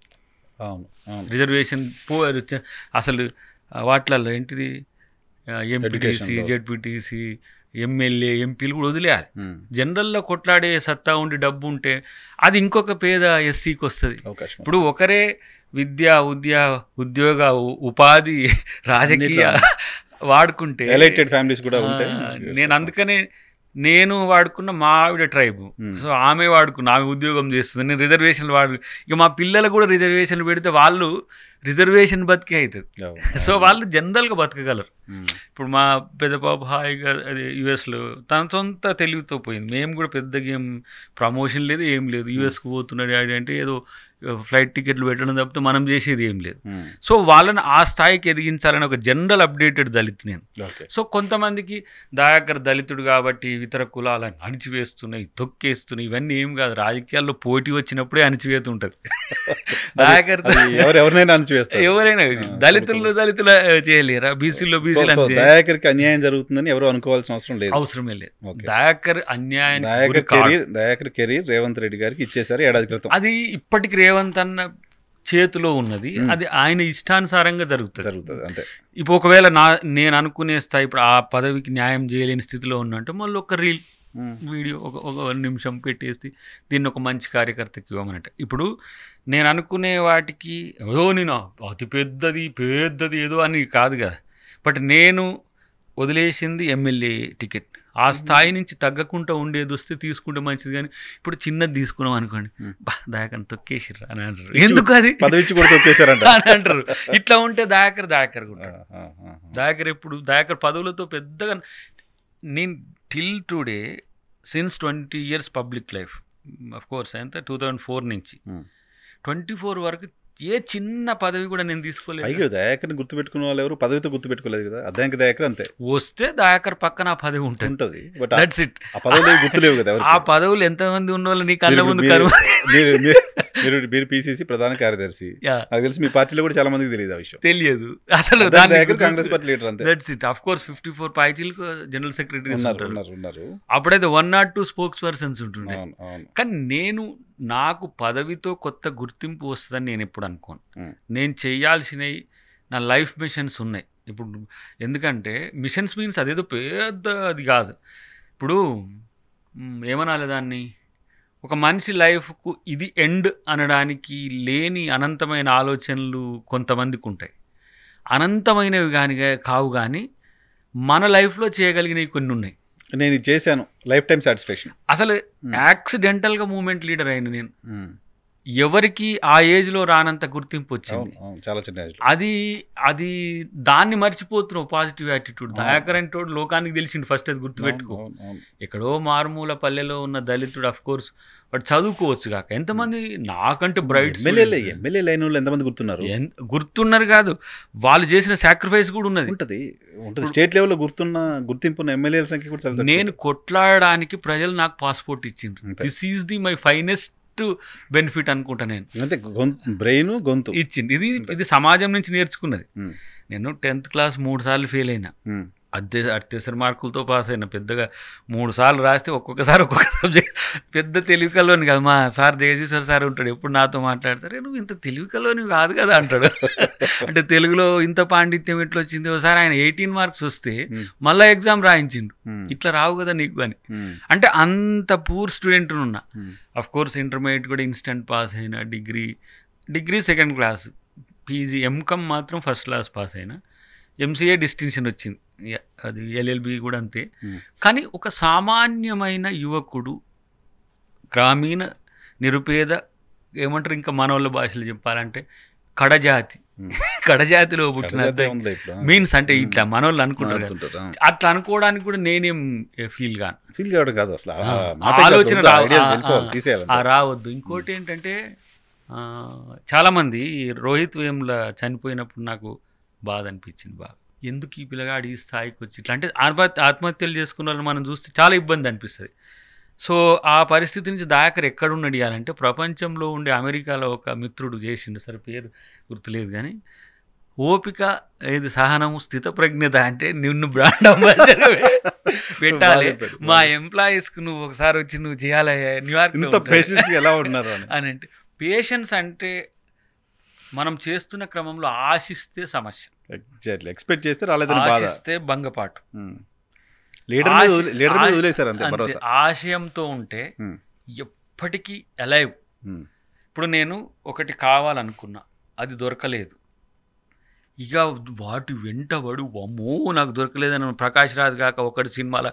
అవును రిజర్వేషన్ పోయారు అసలు వాటిలలో ఏంటిది ఎంపీటీసీ జెడ్పీటీసీ ఎమ్మెల్యే ఎంపీలు కూడా వదిలేయాలి hmm. జనరల్లో కొట్లాడే సత్తా ఉండి డబ్బు ఉంటే అది ఇంకొక పేద ఎస్సీకి వస్తుంది ఇప్పుడు ఒకరే విద్య ఉద్య ఉద్యోగ ఉపాధి రాజకీయ వాడుకుంటే ఫ్యామిలీస్ కూడా నేను అందుకనే నేను వాడుకున్న మా ఆవిడ సో hmm. ఆమె వాడుకున్న ఆమె ఉద్యోగం చేస్తుంది నేను రిజర్వేషన్లు వాడు ఇక మా పిల్లలు కూడా రిజర్వేషన్లు పెడితే వాళ్ళు రిజర్వేషన్ బతికే అవుతుంది సో వాళ్ళు జనరల్గా బతకగలరు ఇప్పుడు మా పెద్ద బాబు హాయిగా అది యుఎస్లో తన సొంత తెలివితో పోయింది మేము కూడా పెద్దగా ఏం ప్రమోషన్ లేదు ఏం లేదు యుఎస్కి పోతున్నాడు అంటే ఏదో ఫ్లైట్ టికెట్లు పెట్టడం తప్పితే మనం చేసేది ఏం లేదు సో వాళ్ళని ఆ స్థాయికి ఎదిగించాలని ఒక జనరల్ అప్డేటెడ్ దళిత్ నేను సో కొంతమందికి దయాకర్ దళితుడు కాబట్టి ఇతర కులాలను అణిచివేస్తున్నాయి తొక్కేస్తున్నాయి ఇవన్నీ ఏం కాదు రాజకీయాల్లో పోటీ వచ్చినప్పుడే అణిచివేతుంటుంది [laughs] దాయాకర్ ఎవరు ఎవరినైనా వేస్తారు ఎవరైనా దళితుల్లో దళితుల చేయలేరా బీసీలో బీసీలు అన్యాయం జరుగుతుందని ఎవరు అనుకోవాల్సిన అవసరం లేదు అవసరమే లేదు దయాకర్ అన్యాయం దయాకర్ కెరీర్ రేవంత్ రెడ్డి గారికి ఇచ్చేసారు ఏడాది క్రితం అది ఇప్పటికి రేవంత్ అన్న చేతిలో ఉన్నది అది ఆయన ఇష్టానుసారంగా జరుగుతుంది జరుగుతుంది అంటే ఇప్పుడు ఒకవేళ నా నేను అనుకునే స్థాయి ఇప్పుడు ఆ పదవికి న్యాయం చేయలేని స్థితిలో ఉన్నట్టు మళ్ళీ ఒక రీల్ వీడియో ఒక ఒక నిమిషం పెట్టేసి దీన్ని ఒక మంచి కార్యకర్తకి ఇవ్వమన్నట్టు ఇప్పుడు నేను అనుకునే వాటికి ఏదో నేను అతి పెద్దది పెద్దది ఏదో అని కాదు కదా బట్ నేను వదిలేసింది ఎమ్మెల్యే టికెట్ ఆ స్థాయి నుంచి తగ్గకుండా ఉండే దుస్తే తీసుకుంటే మంచిది కానీ ఇప్పుడు చిన్నది తీసుకున్నాం అనుకోండి బా దాయకని తొక్కేసిర్రు అని అంటారు ఎందుకు అది [laughs] అని అంటారు ఇట్లా ఉంటే దాయకర్ దాయకర్ కూడా దాయకర్ ఎప్పుడు దాకర్ పదవులతో పెద్దగా నేను till today since twenty years public life of course ఎంత టూ థౌజండ్ ఫోర్ నుంచి ట్వంటీ ఫోర్ వరకు ఏ చిన్న పదవి కూడా నేను తీసుకోలేదు అయ్యో దయాకర్ని గుర్తుపెట్టుకున్న వాళ్ళు ఎవరు పదవితో గుర్తుపెట్టుకోలేదు కదా అదే దయాకర్ అంతే వస్తే దయాకర్ పక్కన ఆ పదవి ఉంటుంది బట్ దట్స్ ఇట్ ఆ పదవులు గుర్తులేవు కదా ఆ పదవులు మంది ఉన్న వాళ్ళు నీ కళ్ళ ముందు [laughs] మీరు మీరు మీరు ప్రధాన కార్యదర్శి నాకు తెలిసి మీ పార్టీలో కూడా చాలా మందికి తెలియదు ఆ విషయం తెలియదు అసలు కాంగ్రెస్ పార్టీ లీడర్ అంతే that's it of course fifty four పార్టీలకు జనరల్ సెక్రటరీ ఉన్నారు ఉన్నారు అప్పుడైతే one not two spokespersons ఉంటుండే కానీ నేను నాకు పదవితో కొత్త గుర్తింపు వస్తుందని నేను ఎప్పుడు అనుకోను నేను చేయాల్సినవి నా లైఫ్ మిషన్స్ ఉన్నాయి ఇప్పుడు ఎందుకంటే మిషన్స్ మీన్స్ అదేదో పెద్ద అది కాదు ఇప్పుడు ఏమనాలి దాన్ని ఒక మనిషి లైఫ్కు ఇది ఎండ్ అనడానికి లేని అనంతమైన ఆలోచనలు కొంతమందికి ఉంటాయి అనంతమైనవి కానీ కావు కానీ మన లైఫ్లో చేయగలిగినవి కొన్ని ఉన్నాయి నేను ఇది చేశాను లైఫ్ టైం సాటిస్ఫాక్షన్ అసలు యాక్సిడెంటల్గా మూమెంట్ లీడర్ అయింది నేను ఎవరికి ఆ ఏజ్లో రానంత గుర్తింపు వచ్చింది చాలా చిన్న అది అది దాన్ని మర్చిపోతున్నావు పాజిటివ్ యాటిట్యూడ్ దయాకర్ అంటే లోకానికి తెలిసింది ఫస్ట్ అది గుర్తుపెట్టుకో ఎక్కడో మారుమూల పల్లెలో ఉన్న దళితుడు అఫ్ కోర్స్ వాడు చదువుకోవచ్చు కాక ఎంతమంది నాకంటే బ్రైట్ ఎంతమంది గుర్తున్నారు గుర్తున్నారు కాదు వాళ్ళు చేసిన సాక్రిఫైస్ కూడా ఉన్నది ఉంటుంది ఉంటుంది స్టేట్ లెవెల్లో గుర్తున్న గుర్తింపున్న ఎమ్మెల్యేల సంఖ్య కూడా నేను కొట్లాడడానికి ప్రజలు నాకు పాస్పోర్ట్ ఇచ్చిండ్రు this is the my finest best benefit అనుకుంటా నేను అంటే బ్రెయిన్ గొంతు ఇచ్చింది ఇది ఇది సమాజం నుంచి నేర్చుకున్నది నేను టెన్త్ క్లాస్ మూడు సార్లు ఫెయిల్ అయినా అదే అత్యవసర మార్కులతో పాస్ అయిన పెద్దగా మూడు సార్లు రాస్తే ఒక్కొక్కసారి ఒక్కొక్క సబ్జెక్ట్ పెద్ద తెలివికలోని కాదు మా సార్ జగదీశ్వర్ సార్ ఉంటాడు ఎప్పుడు నాతో మాట్లాడతారు నువ్వు ఇంత తెలివికలోని కాదు కదా అంటాడు అంటే తెలుగులో ఇంత పాండిత్యం ఎట్లా వచ్చింది ఒకసారి ఆయన ఎయిటీన్ మార్క్స్ వస్తే మళ్ళీ ఎగ్జామ్ రాయించిండు ఇట్లా రావు కదా నీకు అని అంటే అంత పూర్ స్టూడెంట్ ఉన్నా అఫ్ కోర్స్ ఇంటర్మీడియట్ కూడా ఇన్స్టెంట్ పాస్ అయిన degree degree second class PG MCom మాత్రం ఫస్ట్ క్లాస్ పాస్ అయినా ఎంసీఏ డిస్టింక్షన్ వచ్చింది అది ఎల్ఎల్బి కూడా అంతే hmm. కానీ ఒక సామాన్యమైన యువకుడు గ్రామీణ నిరుపేద ఏమంటారు ఇంకా మనోళ్ళ భాషలో చెప్పాలంటే కడజాతి hmm. [laughs] కడజాతిలో పుట్టిన మీన్స్ అంటే hmm. ఇట్లా మనోళ్ళు అనుకుంటారు అట్లా అనుకోవడానికి కూడా నేనేం ఫీల్ కాను ఫీల్ కావడం కాదు అసలు ఆలోచన రావద్దు ఇంకోటి ఏంటంటే చాలామంది రోహిత్ వేముల చనిపోయినప్పుడు నాకు బాధ అనిపించింది బాగా ఎందుకు ఈ పిల్లగాడు ఈ స్థాయికి వచ్చి ఇట్లా అంటే ఆత్మహత్యలు చేసుకున్న వాళ్ళని మనం చూస్తే చాలా ఇబ్బంది అనిపిస్తుంది సో ఆ పరిస్థితి నుంచి దాకర్ ఎక్కడున్నాడు ఇవ్వాలంటే ప్రపంచంలో ఉండే అమెరికాలో ఒక మిత్రుడు చేసిండు సరే పేరు గుర్తులేదు కానీ ఓపిక ఏది సహనము స్థిత ప్రజ్ఞత అంటే నిన్ను బ్రాండ్ అంబాసిడర్ పెట్టాలి మా ఎంప్లాయీస్కి నువ్వు ఒకసారి వచ్చి నువ్వు చేయాలి న్యూయార్క్ ఎలా ఉన్నారు అని అంటే పేషెన్స్ అంటే మనం చేస్తున్న క్రమంలో ఆశిస్తే సమస్య ఎగ్జాక్ట్లీ ఎక్స్పెక్ట్ చేస్తే రాలేదని ఆశిస్తే భంగపాటు లీడర్ లీడర్ వదిలేశారు అంతే భరోసా ఆశయంతో ఉంటే ఎప్పటికీ అలైవ్ ఇప్పుడు నేను ఒకటి కావాలనుకున్నా అది దొరకలేదు ఇక వాటి వెంటబడు అమ్మో నాకు దొరకలేదని ప్రకాశ్ రాజ్ కాక ఒకటి సినిమాల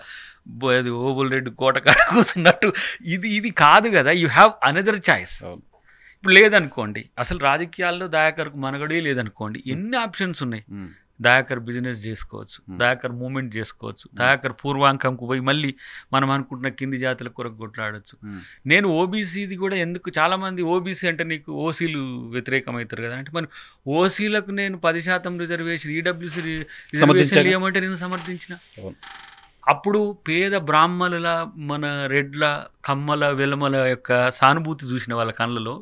ఓబుల్ రెడ్డి కోట కూర్చున్నట్టు ఇది ఇది కాదు కదా యూ హ్యావ్ అనదర్ చాయిస్ లేదనుకోండి అసలు రాజకీయాల్లో దయాకర్కు మనగడే లేదనుకోండి ఎన్ని ఆప్షన్స్ ఉన్నాయి దయాకర్ బిజినెస్ చేసుకోవచ్చు దయాకర్ మూమెంట్ చేసుకోవచ్చు దయాకర్ పూర్వాంకంకు పోయి మళ్ళీ మనం అనుకుంటున్న కింది జాతుల కొరకు కొట్లాడచ్చు నేను ఓబీసీది కూడా ఎందుకు చాలామంది ఓబీసీ అంటే నీకు ఓసీలు వ్యతిరేకమవుతారు కదా అంటే మరి ఓసీలకు నేను పది శాతం రిజర్వేషన్ ఈడబ్ల్యూసీ రిజర్వేషన్ ఇవ్వమంటే నేను సమర్థించిన అప్పుడు పేద బ్రాహ్మణుల మన రెడ్ల కమ్మల వెలమల యొక్క సానుభూతి చూసిన వాళ్ళ కళ్ళలో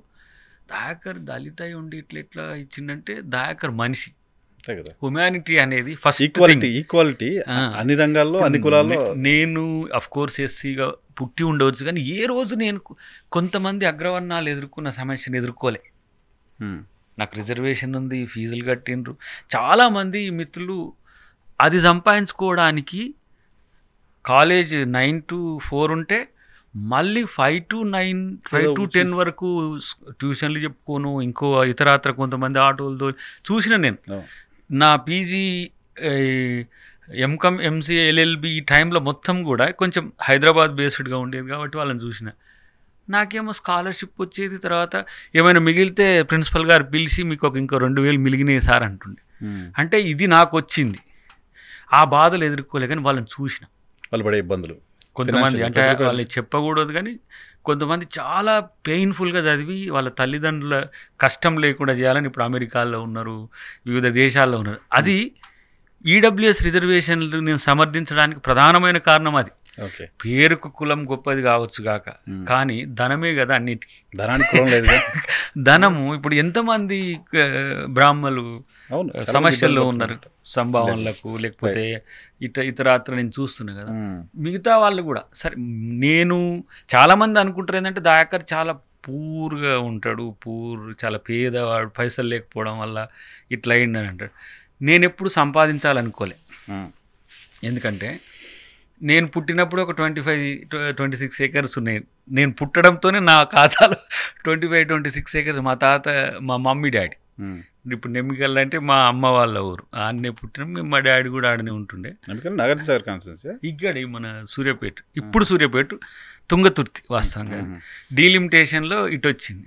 దయాకర్ దళిత ఉండి ఇట్లా ఇట్లా ఇచ్చిందంటే దయాకర్ మనిషి హ్యుమానిటీ అనేది ఫస్ట్ ఈక్వాలిటీ ఈక్వాలిటీ అన్ని రంగాల్లో అన్ని కులాల్లో నేను అఫ్ కోర్స్ ఎస్సీగా పుట్టి ఉండవచ్చు కానీ ఏ రోజు నేను కొంతమంది అగ్రవర్ణాలు ఎదుర్కొన్న సమస్యను ఎదుర్కోలే నాకు రిజర్వేషన్ ఉంది ఫీజులు కట్టిండ్రు చాలామంది మిత్రులు అది సంపాదించుకోవడానికి కాలేజ్ నైన్ టు ఫోర్ ఉంటే మళ్ళీ five to nine five to ten వరకు ట్యూషన్లు చెప్పుకోను ఇంకో ఇతరాత్ర కొంతమంది ఆటోలతో చూసిన నేను oh. నా పీజీ ఎంకమ్ ఎంసీఏ ఎల్ఎల్బి ఈ టైంలో మొత్తం కూడా కొంచెం హైదరాబాద్ బేస్డ్గా ఉండేది కాబట్టి వాళ్ళని చూసిన నాకేమో స్కాలర్షిప్ వచ్చేది తర్వాత ఏమైనా మిగిలితే ప్రిన్సిపల్ గారు పిలిచి మీకు ఒక ఇంకో రెండు వేలు మిలిగినాయి సార్ అంటుండే hmm. అంటే ఇది నాకు వచ్చింది ఆ బాధలు ఎదుర్కోలే కానీ వాళ్ళని చూసిన వాళ్ళు పడే ఇబ్బందులు కొంతమంది అంటే వాళ్ళు చెప్పకూడదు కానీ కొంతమంది చాలా పెయిన్ఫుల్గా చదివి వాళ్ళ తల్లిదండ్రుల కష్టం లేకుండా చేయాలని ఇప్పుడు అమెరికాలో ఉన్నారు వివిధ దేశాల్లో ఉన్నారు అది ఈడబ్ల్యూఎస్ e రిజర్వేషన్లు నేను సమర్థించడానికి ప్రధానమైన కారణం అది పేరుకు కులం గొప్పది కావచ్చు కాక hmm. కానీ ధనమే కదా అన్నిటికీ ధనానికి [laughs] ధనము ఇప్పుడు ఎంతమంది బ్రాహ్మలు సమస్యల్లో ఉన్నారు సంభావనలకు లేకపోతే ఇట ఇతరాత్ర నేను చూస్తున్నా కదా hmm. మిగతా వాళ్ళు కూడా సరే నేను చాలామంది అనుకుంటారు ఏంటంటే దాయాకర్ చాలా పూర్గా ఉంటాడు పూర్ చాలా పేదవాడు పైసలు లేకపోవడం వల్ల ఇట్లా అయిందని అంటాడు నేను ఎప్పుడు సంపాదించాలనుకోలే hmm. ఎందుకంటే నేను పుట్టినప్పుడు ఒక twenty five twenty six acres ఉన్నాయి నేను పుట్టడంతోనే నా ఖాతాలో [laughs] twenty five twenty six acres మా తాత మా మమ్మీ డాడీ hmm. ఇప్పుడు నెమ్మికల్ అంటే మా అమ్మ వాళ్ళ ఊరు ఆడనే పుట్టిన మేము మా డాడీ కూడా ఆడనే ఉంటుండే నగర్ సార్ ఇక్కడ మన సూర్యాపేట ఇప్పుడు సూర్యాపేట తుంగతుర్తి వాస్తవంగా డీలిమిటేషన్లో ఇటు వచ్చింది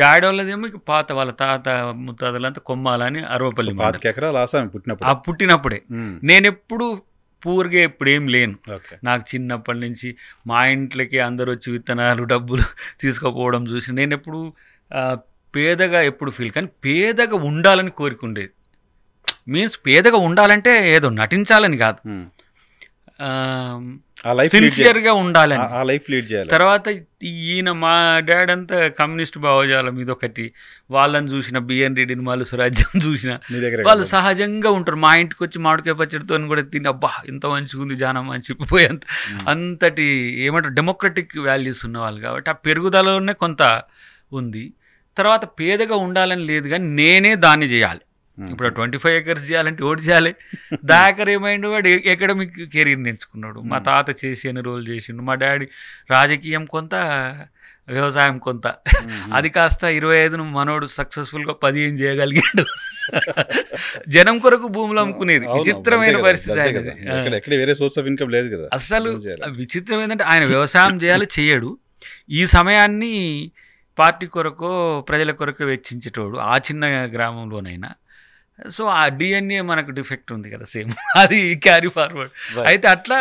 డాడీ వాళ్ళదేమో ఇక పాత వాళ్ళ తాత ముత్తాతలంతా కొమ్మాలని అరవపల్లి పుట్టినప్పుడు ఆ పుట్టినప్పుడే నేనెప్పుడు పూర్గా ఎప్పుడు ఏం లేను నాకు చిన్నప్పటి నుంచి మా ఇంట్లోకి అందరు వచ్చి విత్తనాలు డబ్బులు [laughs] తీసుకుపోవడం చూసి నేను ఎప్పుడు పేదగా ఎప్పుడు ఫీల్ కానీ పేదగా ఉండాలని కోరుకుండేది మీన్స్ పేదగా ఉండాలంటే ఏదో నటించాలని కాదు సిన్సియర్గా hmm. ఉండాలని లైఫ్ లీడ్ చేయాలి తర్వాత ఈయన మా డాడ్ అంతా కమ్యూనిస్ట్ భావజాలం మీద ఒకటి వాళ్ళని చూసిన బిఎన్ రెడ్డిని వాళ్ళు స్వరాజ్యం చూసిన వాళ్ళు సహజంగా ఉంటారు మా ఇంటికి వచ్చి మామిడికాయ పచ్చడితో కూడా తిని అబ్బా ఇంత మంచిగా ఉంది జానం అని చెప్పిపోయి అంత hmm. అంతటి ఏమంటారు డెమోక్రటిక్ వాల్యూస్ ఉన్నవాళ్ళు కాబట్టి ఆ పెరుగుదలలోనే కొంత ఉంది తర్వాత పేదగా ఉండాలని లేదు కానీ నేనే దాన్ని చేయాలి ఇప్పుడు ట్వంటీ ఫైవ్ ఎకర్స్ చేయాలంటే ఓటు చేయాలి దాకర్ ఏమైంది వాడు ఎకడమిక్ కెరీర్ ఎంచుకున్నాడు మా తాత చేసి ఎన్ని రోజులు చేసిండు మా డాడీ రాజకీయం కొంత వ్యవసాయం కొంత అది కాస్త ఇరవై ఐదును మనోడు సక్సెస్ఫుల్గా పదిహేను చేయగలిగాడు జనం కొరకు భూములు అమ్ముకునేది విచిత్రమైన పరిస్థితి ఆయన వేరే సోర్స్ ఆఫ్ ఇన్కమ్ లేదు కదా అసలు విచిత్రం ఏంటంటే ఆయన వ్యవసాయం చేయాలి చేయడు ఈ సమయాన్ని పార్టీ కొరకు ప్రజల కొరకు వెచ్చించేటోడు ఆ చిన్న గ్రామంలోనైనా సో ఆ డిఎన్ఏ మనకు డిఫెక్ట్ ఉంది కదా సేమ్ [laughs] అది క్యారీ ఫార్వర్డ్ అయితే అట్లా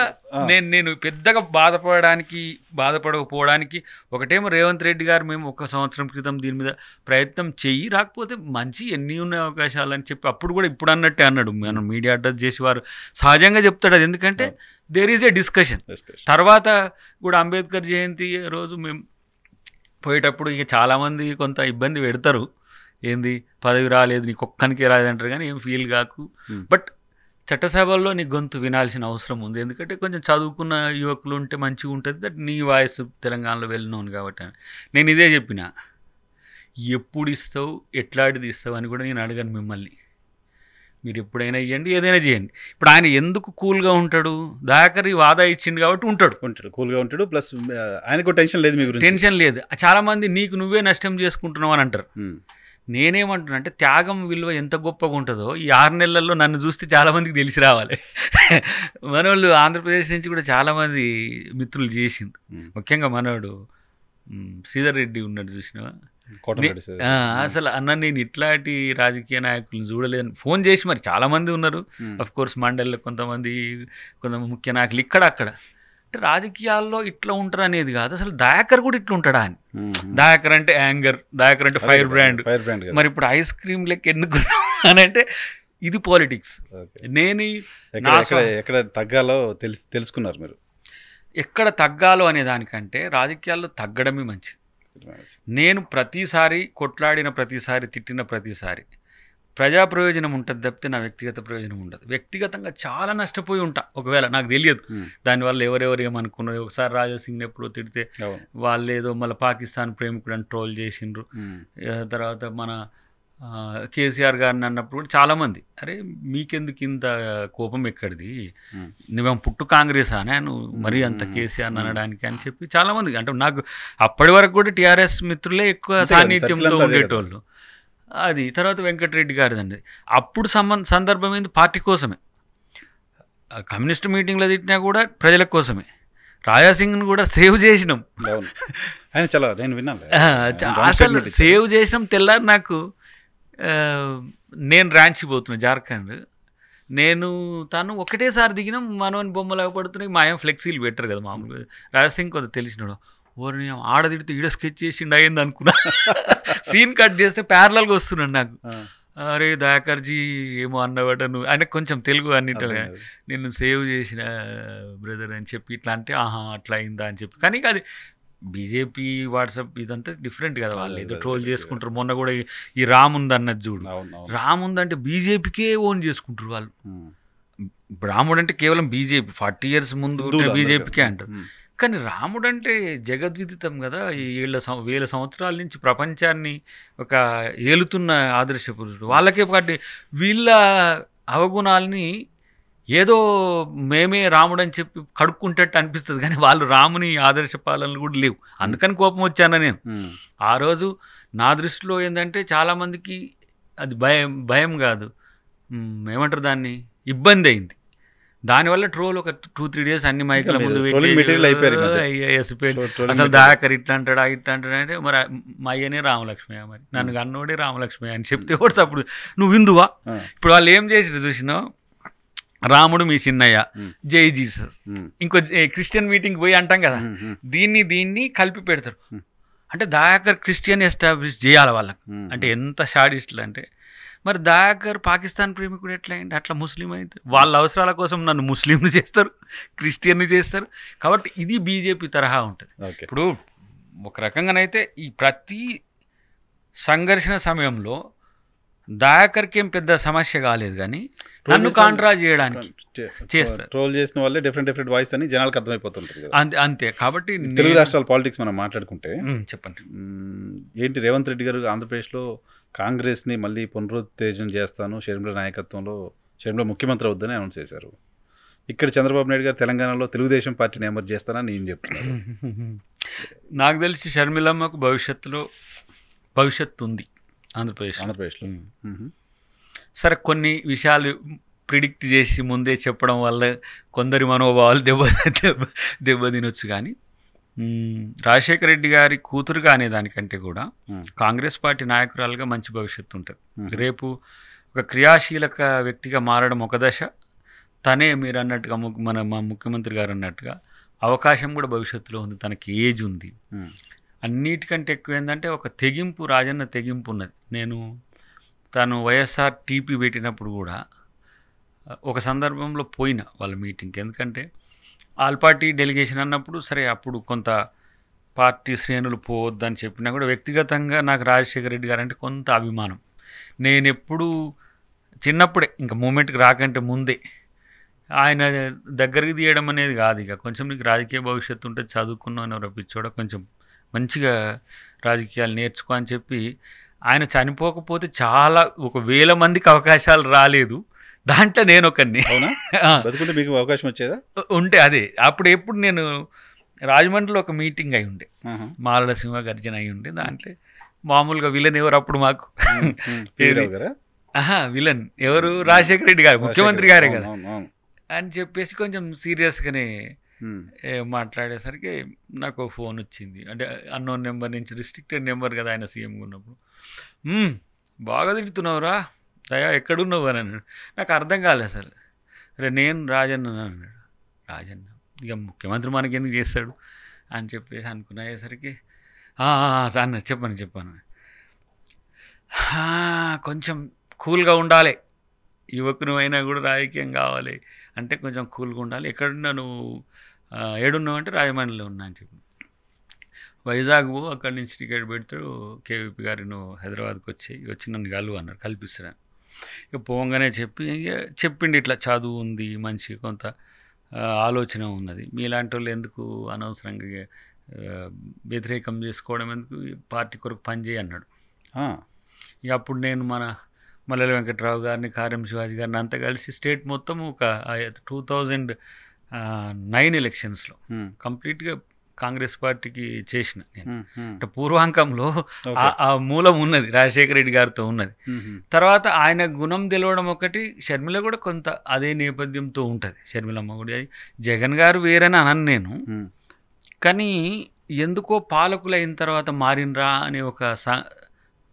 నేను నేను పెద్దగా బాధపడడానికి బాధపడకపోవడానికి ఒకటేమో రేవంత్ రెడ్డి గారు మేము ఒక సంవత్సరం క్రితం దీని మీద ప్రయత్నం చెయ్యి రాకపోతే మంచి ఎన్ని ఉన్న అవకాశాలు అని చెప్పి అప్పుడు కూడా ఇప్పుడు అన్నట్టే అన్నాడు మనం మీడియా అడ్రస్ చేసి వారు సహజంగా చెప్తాడు అది ఎందుకంటే దేర్ ఈజ్ ఏ డిస్కషన్ తర్వాత కూడా అంబేద్కర్ జయంతి రోజు మేము పోయేటప్పుడు ఇక చాలామంది కొంత ఇబ్బంది పెడతారు ఏంది పదవి రాలేదు నీకు ఒక్కనికే రాదంటారు కానీ ఏం ఫీల్ కాకు బట్ hmm. చట్టసభల్లో నీ గొంతు వినాల్సిన అవసరం ఉంది ఎందుకంటే కొంచెం చదువుకున్న యువకులు ఉంటే మంచిగా ఉంటుంది దట్ నీ వాయిస్ తెలంగాణలో వెళ్ళినాను కాబట్టి నేను ఇదే చెప్పిన ఎప్పుడు ఇస్తావు ఎట్లాంటిది ఇస్తావు అని కూడా నేను అడగను మిమ్మల్ని మీరు ఎప్పుడైనా ఇవ్వండి ఏదైనా చేయండి ఇప్పుడు ఆయన ఎందుకు కూల్గా ఉంటాడు దాకరి వాదా ఇచ్చిండు కాబట్టి ఉంటాడు ఉంటాడు కూల్గా ఉంటాడు ప్లస్ ఆయనకు టెన్షన్ లేదు మీకు టెన్షన్ లేదు చాలామంది నీకు నువ్వే నష్టం చేసుకుంటున్నావు అని అంటారు నేనేమంటున్నా అంటే త్యాగం విలువ ఎంత గొప్పగా ఉంటుందో ఈ ఆరు నెలల్లో నన్ను చూస్తే చాలామందికి తెలిసి రావాలి [laughs] మనోళ్ళు ఆంధ్రప్రదేశ్ నుంచి కూడా చాలామంది మిత్రులు చేసిండు ముఖ్యంగా మనోడు శ్రీధర్ రెడ్డి ఉన్నాడు చూసినావా అసలు అన్న నేను ఇట్లాంటి రాజకీయ నాయకులను చూడలేను ఫోన్ చేసి మరి చాలామంది ఉన్నారు అఫ్ కోర్స్ మండలిలో కొంతమంది కొంత ముఖ్య నాయకులు ఇక్కడ అక్కడ అంటే రాజకీయాల్లో ఇట్లా ఉంటారు అనేది కాదు అసలు దయాకర్ కూడా ఇట్లా ఉంటాడా అని దయాకర్ అంటే యాంగర్ దయాకర్ అంటే ఫైర్ బ్రాండ్ మరి ఇప్పుడు ఐస్ క్రీమ్ లెక్క ఎందుకు అని అంటే ఇది పాలిటిక్స్ నేను ఎక్కడ తగ్గాలో తెలుసు తెలుసుకున్నారు మీరు ఎక్కడ తగ్గాలో అనే దానికంటే రాజకీయాల్లో తగ్గడమే మంచిది నేను ప్రతిసారి కొట్లాడిన ప్రతిసారి తిట్టిన ప్రతిసారి ప్రజా ప్రయోజనం ఉంటుంది తప్పితే నా వ్యక్తిగత ప్రయోజనం ఉండదు వ్యక్తిగతంగా చాలా నష్టపోయి ఉంటా ఒకవేళ నాకు తెలియదు దానివల్ల ఎవరెవరు ఏమనుకున్నారు ఒకసారి రాజా ఎప్పుడో తిడితే వాళ్ళు ఏదో మళ్ళీ పాకిస్తాన్ ప్రేమికుడు అని ట్రోల్ చేసిండ్రు తర్వాత మన కేసీఆర్ గారిని అన్నప్పుడు కూడా చాలామంది అరే మీకెందుకు ఇంత కోపం ఎక్కడిది నువ్వేం పుట్టు కాంగ్రెస్ అనే నువ్వు మరీ అంత కేసీఆర్ అనడానికి అని చెప్పి చాలామంది అంటే నాకు అప్పటి వరకు కూడా టీఆర్ఎస్ మిత్రులే ఎక్కువ సాన్నిధ్యంలో ఉండేటోళ్ళు అది తర్వాత వెంకటరెడ్డి గారిదండి అప్పుడు సంబంధ సందర్భం ఏంది పార్టీ కోసమే కమ్యూనిస్ట్ మీటింగ్లో తిట్టినా కూడా ప్రజల కోసమే రాజాసింగ్ని కూడా సేవ్ చేసినాం ఆయన చాలా నేను విన్నాను అసలు సేవ్ చేసినాం తెల్లారు నాకు నేను రాంచి పోతున్నా జార్ఖండ్ నేను తను ఒకటేసారి దిగినాం మనోని బొమ్మలు పడుతున్నాయి మా ఏం ఫ్లెక్సీలు పెట్టరు కదా మామూలుగా రాజసింగ్ కొంత తెలిసినాడు ఓరిని ఆడ తిడితే ఈడ స్కెచ్ చేసిండు అయ్యింది అనుకున్నా [laughs] సీన్ కట్ చేస్తే ప్యారలల్గా వస్తున్నాడు నాకు అరే దయాకర్జీ ఏమో అన్నవాట నువ్వు అంటే కొంచెం తెలుగు అన్నింటిగా నిన్ను సేవ్ చేసిన బ్రదర్ అని చెప్పి ఇట్లా అంటే ఆహా అట్లా అయిందా అని చెప్పి కానీ అది బీజేపీ వాట్సాప్ ఇదంతా డిఫరెంట్ కదా వాళ్ళు ఏదో ట్రోల్ చేసుకుంటారు మొన్న కూడా ఈ రామ్ ఉంది అన్నది చూడు రామ్ ఉందంటే బీజేపీకే ఓన్ చేసుకుంటారు వాళ్ళు రాముడు అంటే కేవలం బీజేపీ ఫార్టీ ఇయర్స్ ముందు బీజేపీకే అంటారు కానీ రాముడు అంటే జగద్విదితం కదా ఏళ్ళ వేల సంవత్సరాల నుంచి ప్రపంచాన్ని ఒక ఏలుతున్న ఆదర్శ పురుషుడు వాళ్ళకే పాటి వీళ్ళ అవగుణాలని ఏదో మేమే రాముడు అని చెప్పి కడుక్కుంటట్టు అనిపిస్తుంది కానీ వాళ్ళు రాముని ఆదర్శ పాలనలు కూడా లేవు అందుకని కోపం వచ్చాను నేను ఆ రోజు నా దృష్టిలో ఏంటంటే చాలామందికి అది భయం భయం కాదు ఏమంటారు దాన్ని ఇబ్బంది అయింది దానివల్ల ట్రోల్ ఒక టూ త్రీ డేస్ అన్ని మైకుల ముందు అసలు దాకర్ ఇట్లా అంటాడా ఇట్లా అంటాడు అంటే మరి మా అయ్యనే రామలక్ష్మయ్య మరి నన్ను అన్నోడే రామలక్ష్మయ్య అని చెప్తే కూడా అప్పుడు నువ్వు విందువా ఇప్పుడు వాళ్ళు ఏం చేసి చూసినావు రాముడు మీ చిన్నయ్య జై జీసస్ ఇంకో క్రిస్టియన్ మీటింగ్ పోయి అంటాం కదా దీన్ని దీన్ని కలిపి పెడతారు అంటే దయాకర్ క్రిస్టియన్ ఎస్టాబ్లిష్ చేయాలి వాళ్ళకి అంటే ఎంత షాడిస్టులు అంటే మరి దయాకర్ పాకిస్తాన్ ప్రేమికుడు ఎట్లా అయింది అట్లా ముస్లిం అయితే వాళ్ళ అవసరాల కోసం నన్ను ముస్లింలు చేస్తారు క్రిస్టియన్లు చేస్తారు కాబట్టి ఇది బీజేపీ తరహా ఉంటుంది ఇప్పుడు ఒక రకంగానైతే ఈ ప్రతి సంఘర్షణ సమయంలో దాయాకర్కి ఏం పెద్ద సమస్య కాలేదు కానీ నన్ను కాంట్రా చేయడానికి చేస్తారు ట్రోల్ చేసిన వాళ్ళే డిఫరెంట్ డిఫరెంట్ వాయిస్ అని జనాలకు అర్థమైపోతుంటారు అంతే అంతే కాబట్టి తెలుగు రాష్ట్రాల పాలిటిక్స్ మనం మాట్లాడుకుంటే చెప్పండి ఏంటి రేవంత్ రెడ్డి గారు ఆంధ్రప్రదేశ్లో కాంగ్రెస్ని మళ్ళీ పునరుత్తేజం చేస్తాను షర్మిల నాయకత్వంలో షర్మిల ముఖ్యమంత్రి అవుద్దని అనౌన్స్ చేశారు ఇక్కడ చంద్రబాబు నాయుడు గారు తెలంగాణలో తెలుగుదేశం పార్టీని ఎమర్జ్ చేస్తానని నేను చెప్తున్నాను [laughs] నాకు తెలిసి షర్మిలమ్మకు భవిష్యత్తులో భవిష్యత్తు ఉంది ఆంధ్రప్రదేశ్ ఆంధ్రప్రదేశ్లో సరే కొన్ని విషయాలు ప్రిడిక్ట్ చేసి ముందే చెప్పడం వల్ల కొందరి మనోభావాలు దెబ్బ దెబ్బ దెబ్బతినొచ్చు కానీ రాజశేఖర రెడ్డి గారి కూతురుగా దానికంటే కూడా కాంగ్రెస్ పార్టీ నాయకురాలుగా మంచి భవిష్యత్తు ఉంటుంది రేపు ఒక క్రియాశీలక వ్యక్తిగా మారడం ఒక దశ తనే మీరు అన్నట్టుగా మన మా ముఖ్యమంత్రి గారు అన్నట్టుగా అవకాశం కూడా భవిష్యత్తులో ఉంది తనకి ఏజ్ ఉంది అన్నిటికంటే ఎక్కువ ఏంటంటే ఒక తెగింపు రాజన్న తెగింపు ఉన్నది నేను తను వైఎస్ఆర్ టీపీ పెట్టినప్పుడు కూడా ఒక సందర్భంలో పోయిన వాళ్ళ మీటింగ్కి ఎందుకంటే ఆల్ పార్టీ డెలిగేషన్ అన్నప్పుడు సరే అప్పుడు కొంత పార్టీ శ్రేణులు పోవద్దని చెప్పినా కూడా వ్యక్తిగతంగా నాకు రాజశేఖర రెడ్డి గారు అంటే కొంత అభిమానం నేను ఎప్పుడు చిన్నప్పుడే ఇంకా మూమెంట్కి రాకంటే ముందే ఆయన దగ్గరికి తీయడం అనేది కాదు ఇక కొంచెం నీకు రాజకీయ భవిష్యత్తు ఉంటే చదువుకున్నాను కూడా కొంచెం మంచిగా రాజకీయాలు నేర్చుకో అని చెప్పి ఆయన చనిపోకపోతే చాలా ఒక వేల మందికి అవకాశాలు రాలేదు దాంట్లో నేను ఒకరిని మీకు అవకాశం వచ్చేదా ఉంటే అదే అప్పుడు ఎప్పుడు నేను రాజమండ్రిలో ఒక మీటింగ్ అయి ఉండే మాలడ సింహ గర్జన అయి ఉండే దాంట్లో మామూలుగా విలన్ ఎవరు అప్పుడు మాకు విలన్ ఎవరు రాజశేఖర రెడ్డి గారు ముఖ్యమంత్రి గారే కదా అని చెప్పేసి కొంచెం సీరియస్గానే మాట్లాడేసరికి నాకు ఫోన్ వచ్చింది అంటే అన్నోన్ నెంబర్ నుంచి రిస్ట్రిక్టెడ్ నెంబర్ కదా ఆయన సీఎం ఉన్నప్పుడు బాగా తిడుతున్నావురా దయా ఎక్కడున్నావు అని అన్నాడు నాకు అర్థం కాలేదు అసలు రే నేను రాజన్న అన్నాడు రాజన్న ఇక ముఖ్యమంత్రి మనకి ఎందుకు చేస్తాడు అని చెప్పేసి అనుకున్నాయేసరికి అన్న చెప్పను చెప్పాను కొంచెం కూల్గా ఉండాలి యువకునివైనా కూడా రాజకీయం కావాలి అంటే కొంచెం కూల్గా ఉండాలి ఎక్కడున్నా నువ్వు ఏడున్నావు అంటే రాజమండ్రిలో ఉన్నా అని చెప్పి వైజాగ్ పో అక్కడి నుంచి టికెట్ పెడతాడు కేవీపీ గారు నువ్వు హైదరాబాద్కి వచ్చి వచ్చి నన్ను కలువు అన్నాడు కల్పిస్తున్నాను ఇక పోగానే చెప్పి చెప్పిండి ఇట్లా చదువు ఉంది మంచి కొంత ఆలోచన ఉన్నది మీలాంటి వాళ్ళు ఎందుకు అనవసరంగా వ్యతిరేకం చేసుకోవడం ఎందుకు పార్టీ కొరకు పనిచేయ అన్నాడు ఇక అప్పుడు నేను మన మల్లెల వెంకట్రావు గారిని కారం శివాజీ గారిని అంతా కలిసి స్టేట్ మొత్తం ఒక టూ థౌజండ్ నైన్ ఎలక్షన్స్లో కంప్లీట్గా కాంగ్రెస్ పార్టీకి చేసిన నేను అంటే పూర్వాంకంలో ఆ మూలం ఉన్నది రాజశేఖర రెడ్డి గారితో ఉన్నది తర్వాత ఆయన గుణం తెలవడం ఒకటి షర్మిల కూడా కొంత అదే నేపథ్యంతో ఉంటుంది షర్మిలమ్మ కూడా జగన్ గారు వేరని అనను నేను కానీ ఎందుకో పాలకులు అయిన తర్వాత మారినరా అనే ఒక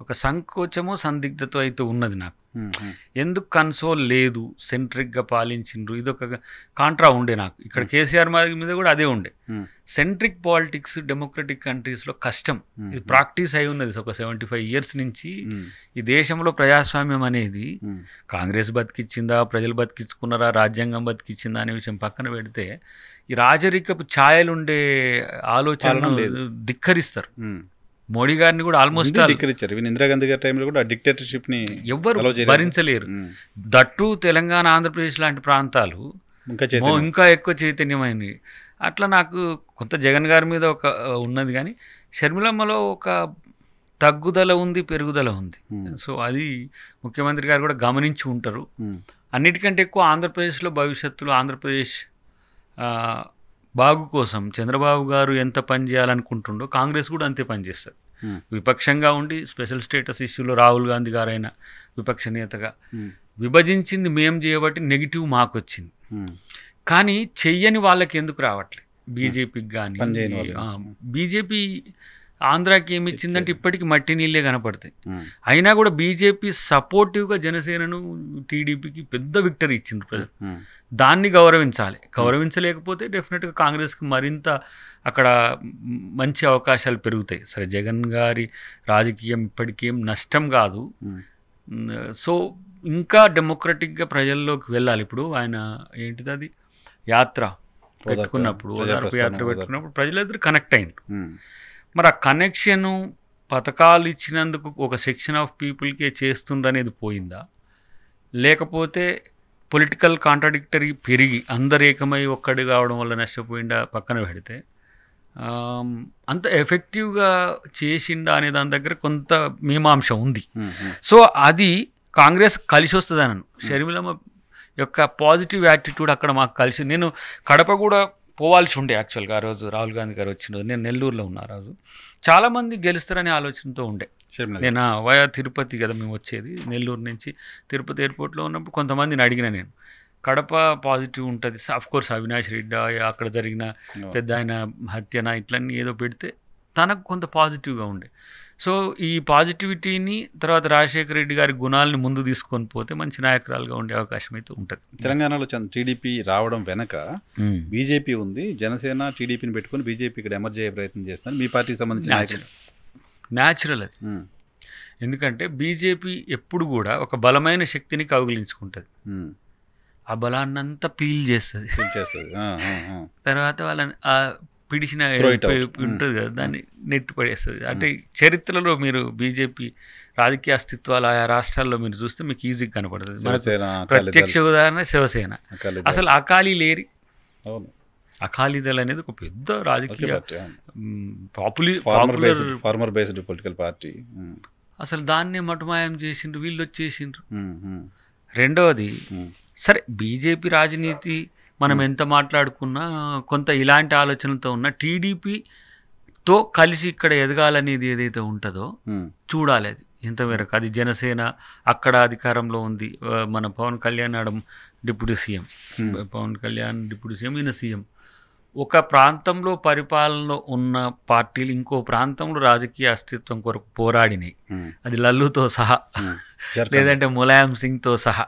ఒక సంకోచము సందిగ్ధత అయితే ఉన్నది నాకు ఎందుకు కన్సోల్ లేదు సెంట్రిక్గా పాలించిండ్రు ఇదొక కాంట్రా ఉండే నాకు ఇక్కడ కేసీఆర్ మీద కూడా అదే ఉండే సెంట్రిక్ పాలిటిక్స్ డెమోక్రటిక్ కంట్రీస్లో కష్టం ఇది ప్రాక్టీస్ అయి ఉన్నది ఒక సెవెంటీ ఫైవ్ ఇయర్స్ నుంచి ఈ దేశంలో ప్రజాస్వామ్యం అనేది కాంగ్రెస్ బతికిచ్చిందా ప్రజలు బతికించుకున్నారా రాజ్యాంగం బతికిచ్చిందా అనే విషయం పక్కన పెడితే ఈ రాజరికపు ఛాయలుండే ఆలోచనలు ధిక్కరిస్తారు మోడీ గారిని కూడా ఆల్మోస్ట్ ధిక్కరించారు ఇందిరాగాంధీ గారి టైంలో కూడా డిక్టేటర్షిప్ ని ఎవరు భరించలేరు దట్టు తెలంగాణ ఆంధ్రప్రదేశ్ లాంటి ప్రాంతాలు ఇంకా ఇంకా ఎక్కువ చైతన్యమైనవి అట్లా నాకు కొంత జగన్ గారి మీద ఒక ఉన్నది కానీ షర్మిలమ్మలో ఒక తగ్గుదల ఉంది పెరుగుదల ఉంది సో అది ముఖ్యమంత్రి గారు కూడా గమనించి ఉంటారు అన్నిటికంటే ఎక్కువ ఆంధ్రప్రదేశ్లో భవిష్యత్తులో ఆంధ్రప్రదేశ్ బాగు కోసం చంద్రబాబు గారు ఎంత పని చేయాలనుకుంటుండో కాంగ్రెస్ కూడా అంతే పనిచేస్తారు hmm. విపక్షంగా ఉండి స్పెషల్ స్టేటస్ ఇష్యూలో రాహుల్ గాంధీ గారైన విపక్ష నేతగా hmm. విభజించింది మేం చేయబట్టి నెగిటివ్ మాకు వచ్చింది hmm. కానీ చెయ్యని వాళ్ళకి ఎందుకు రావట్లేదు బీజేపీకి కానీ బీజేపీ ఆంధ్రాకి ఏమి ఇచ్చిందంటే ఇప్పటికి మట్టి నీళ్ళే కనపడతాయి అయినా కూడా బీజేపీ సపోర్టివ్గా జనసేనను టీడీపీకి పెద్ద విక్టరీ ఇచ్చింది ప్రజలు దాన్ని గౌరవించాలి గౌరవించలేకపోతే డెఫినెట్గా కాంగ్రెస్కి మరింత అక్కడ మంచి అవకాశాలు పెరుగుతాయి సరే జగన్ గారి రాజకీయం ఇప్పటికేం నష్టం కాదు సో ఇంకా డెమోక్రటిక్గా ప్రజల్లోకి వెళ్ళాలి ఇప్పుడు ఆయన ఏంటిది అది యాత్ర పెట్టుకున్నప్పుడు యాత్ర పెట్టుకున్నప్పుడు ప్రజలందరూ కనెక్ట్ అయింది మరి ఆ కనెక్షను పథకాలు ఇచ్చినందుకు ఒక సెక్షన్ ఆఫ్ పీపుల్కే చేస్తుండనేది పోయిందా లేకపోతే పొలిటికల్ కాంట్రాడిక్టరీ పెరిగి అందరు ఏకమై ఒక్కడి కావడం వల్ల నష్టపోయిండా పక్కన పెడితే అంత ఎఫెక్టివ్గా చేసిండా అనే దాని దగ్గర కొంత మీమాంస ఉంది సో అది కాంగ్రెస్ కలిసి అన్నాను షర్మిలమ్మ యొక్క పాజిటివ్ యాటిట్యూడ్ అక్కడ మాకు కలిసి నేను కడప కూడా పోవాల్సి ఉండే యాక్చువల్గా ఆ రోజు రాహుల్ గాంధీ గారు వచ్చిన రోజు నేను నెల్లూరులో ఉన్న రోజు చాలామంది గెలుస్తారనే ఆలోచనతో ఉండే నేను వయా తిరుపతి కదా మేము వచ్చేది నెల్లూరు నుంచి తిరుపతి ఎయిర్పోర్ట్లో ఉన్నప్పుడు కొంతమందిని అడిగిన నేను కడప పాజిటివ్ ఉంటుంది కోర్స్ అవినాష్ రెడ్డి అక్కడ జరిగిన పెద్ద ఆయన హత్యన ఇట్లన్నీ ఏదో పెడితే తనకు కొంత పాజిటివ్గా ఉండే సో ఈ పాజిటివిటీని తర్వాత రాజశేఖర రెడ్డి గారి గుణాలని ముందు తీసుకొని పోతే మంచి నాయకురాలుగా ఉండే అవకాశం అయితే ఉంటుంది తెలంగాణలో టీడీపీ రావడం వెనక బీజేపీ ఉంది జనసేన టీడీపీని పెట్టుకుని బీజేపీ ఇక్కడ ఎమర్జ్ అయ్యే ప్రయత్నం చేస్తున్నారు మీ పార్టీకి సంబంధించిన న్యాచురల్ అది ఎందుకంటే బీజేపీ ఎప్పుడు కూడా ఒక బలమైన శక్తిని కౌగిలించుకుంటుంది ఆ బలాన్నంతా పీల్ చేస్తుంది పీల్ చేస్తుంది తర్వాత వాళ్ళని పిడిచిన hmm. ఉంటుంది కదా దాన్ని నెట్టి పడేస్తుంది అంటే hmm. చరిత్రలో మీరు బీజేపీ రాజకీయ అస్తిత్వాలు ఆయా రాష్ట్రాల్లో మీరు చూస్తే మీకు ఈజీగా కనపడుతుంది ప్రత్యక్ష ఉదాహరణ శివసేన అసలు అకాలీ లేరి అకాలీదళ్ అనేది ఒక పెద్ద రాజకీయ popular farmer based political party అసలు దాన్నే మటుమాయం చేసిండ్రు వీళ్ళు వచ్చేసిండ్రు hmm, రెండవది సరే బీజేపీ రాజనీతి మనం hmm. ఎంత మాట్లాడుకున్నా కొంత ఇలాంటి ఆలోచనలతో ఉన్న టీడీపీతో కలిసి ఇక్కడ ఎదగాలనేది ఏదైతే ఉంటుందో hmm. చూడాలి అది మేరకు అది జనసేన అక్కడ అధికారంలో ఉంది మన Pawan Kalyan madam deputy CM hmm. Pawan Kalyan deputy CM ఈయన సీఎం ఒక ప్రాంతంలో పరిపాలనలో ఉన్న పార్టీలు ఇంకో ప్రాంతంలో రాజకీయ అస్తిత్వం కొరకు పోరాడినాయి అది లల్లుతో సహా లేదంటే ములాయం సింగ్తో సహా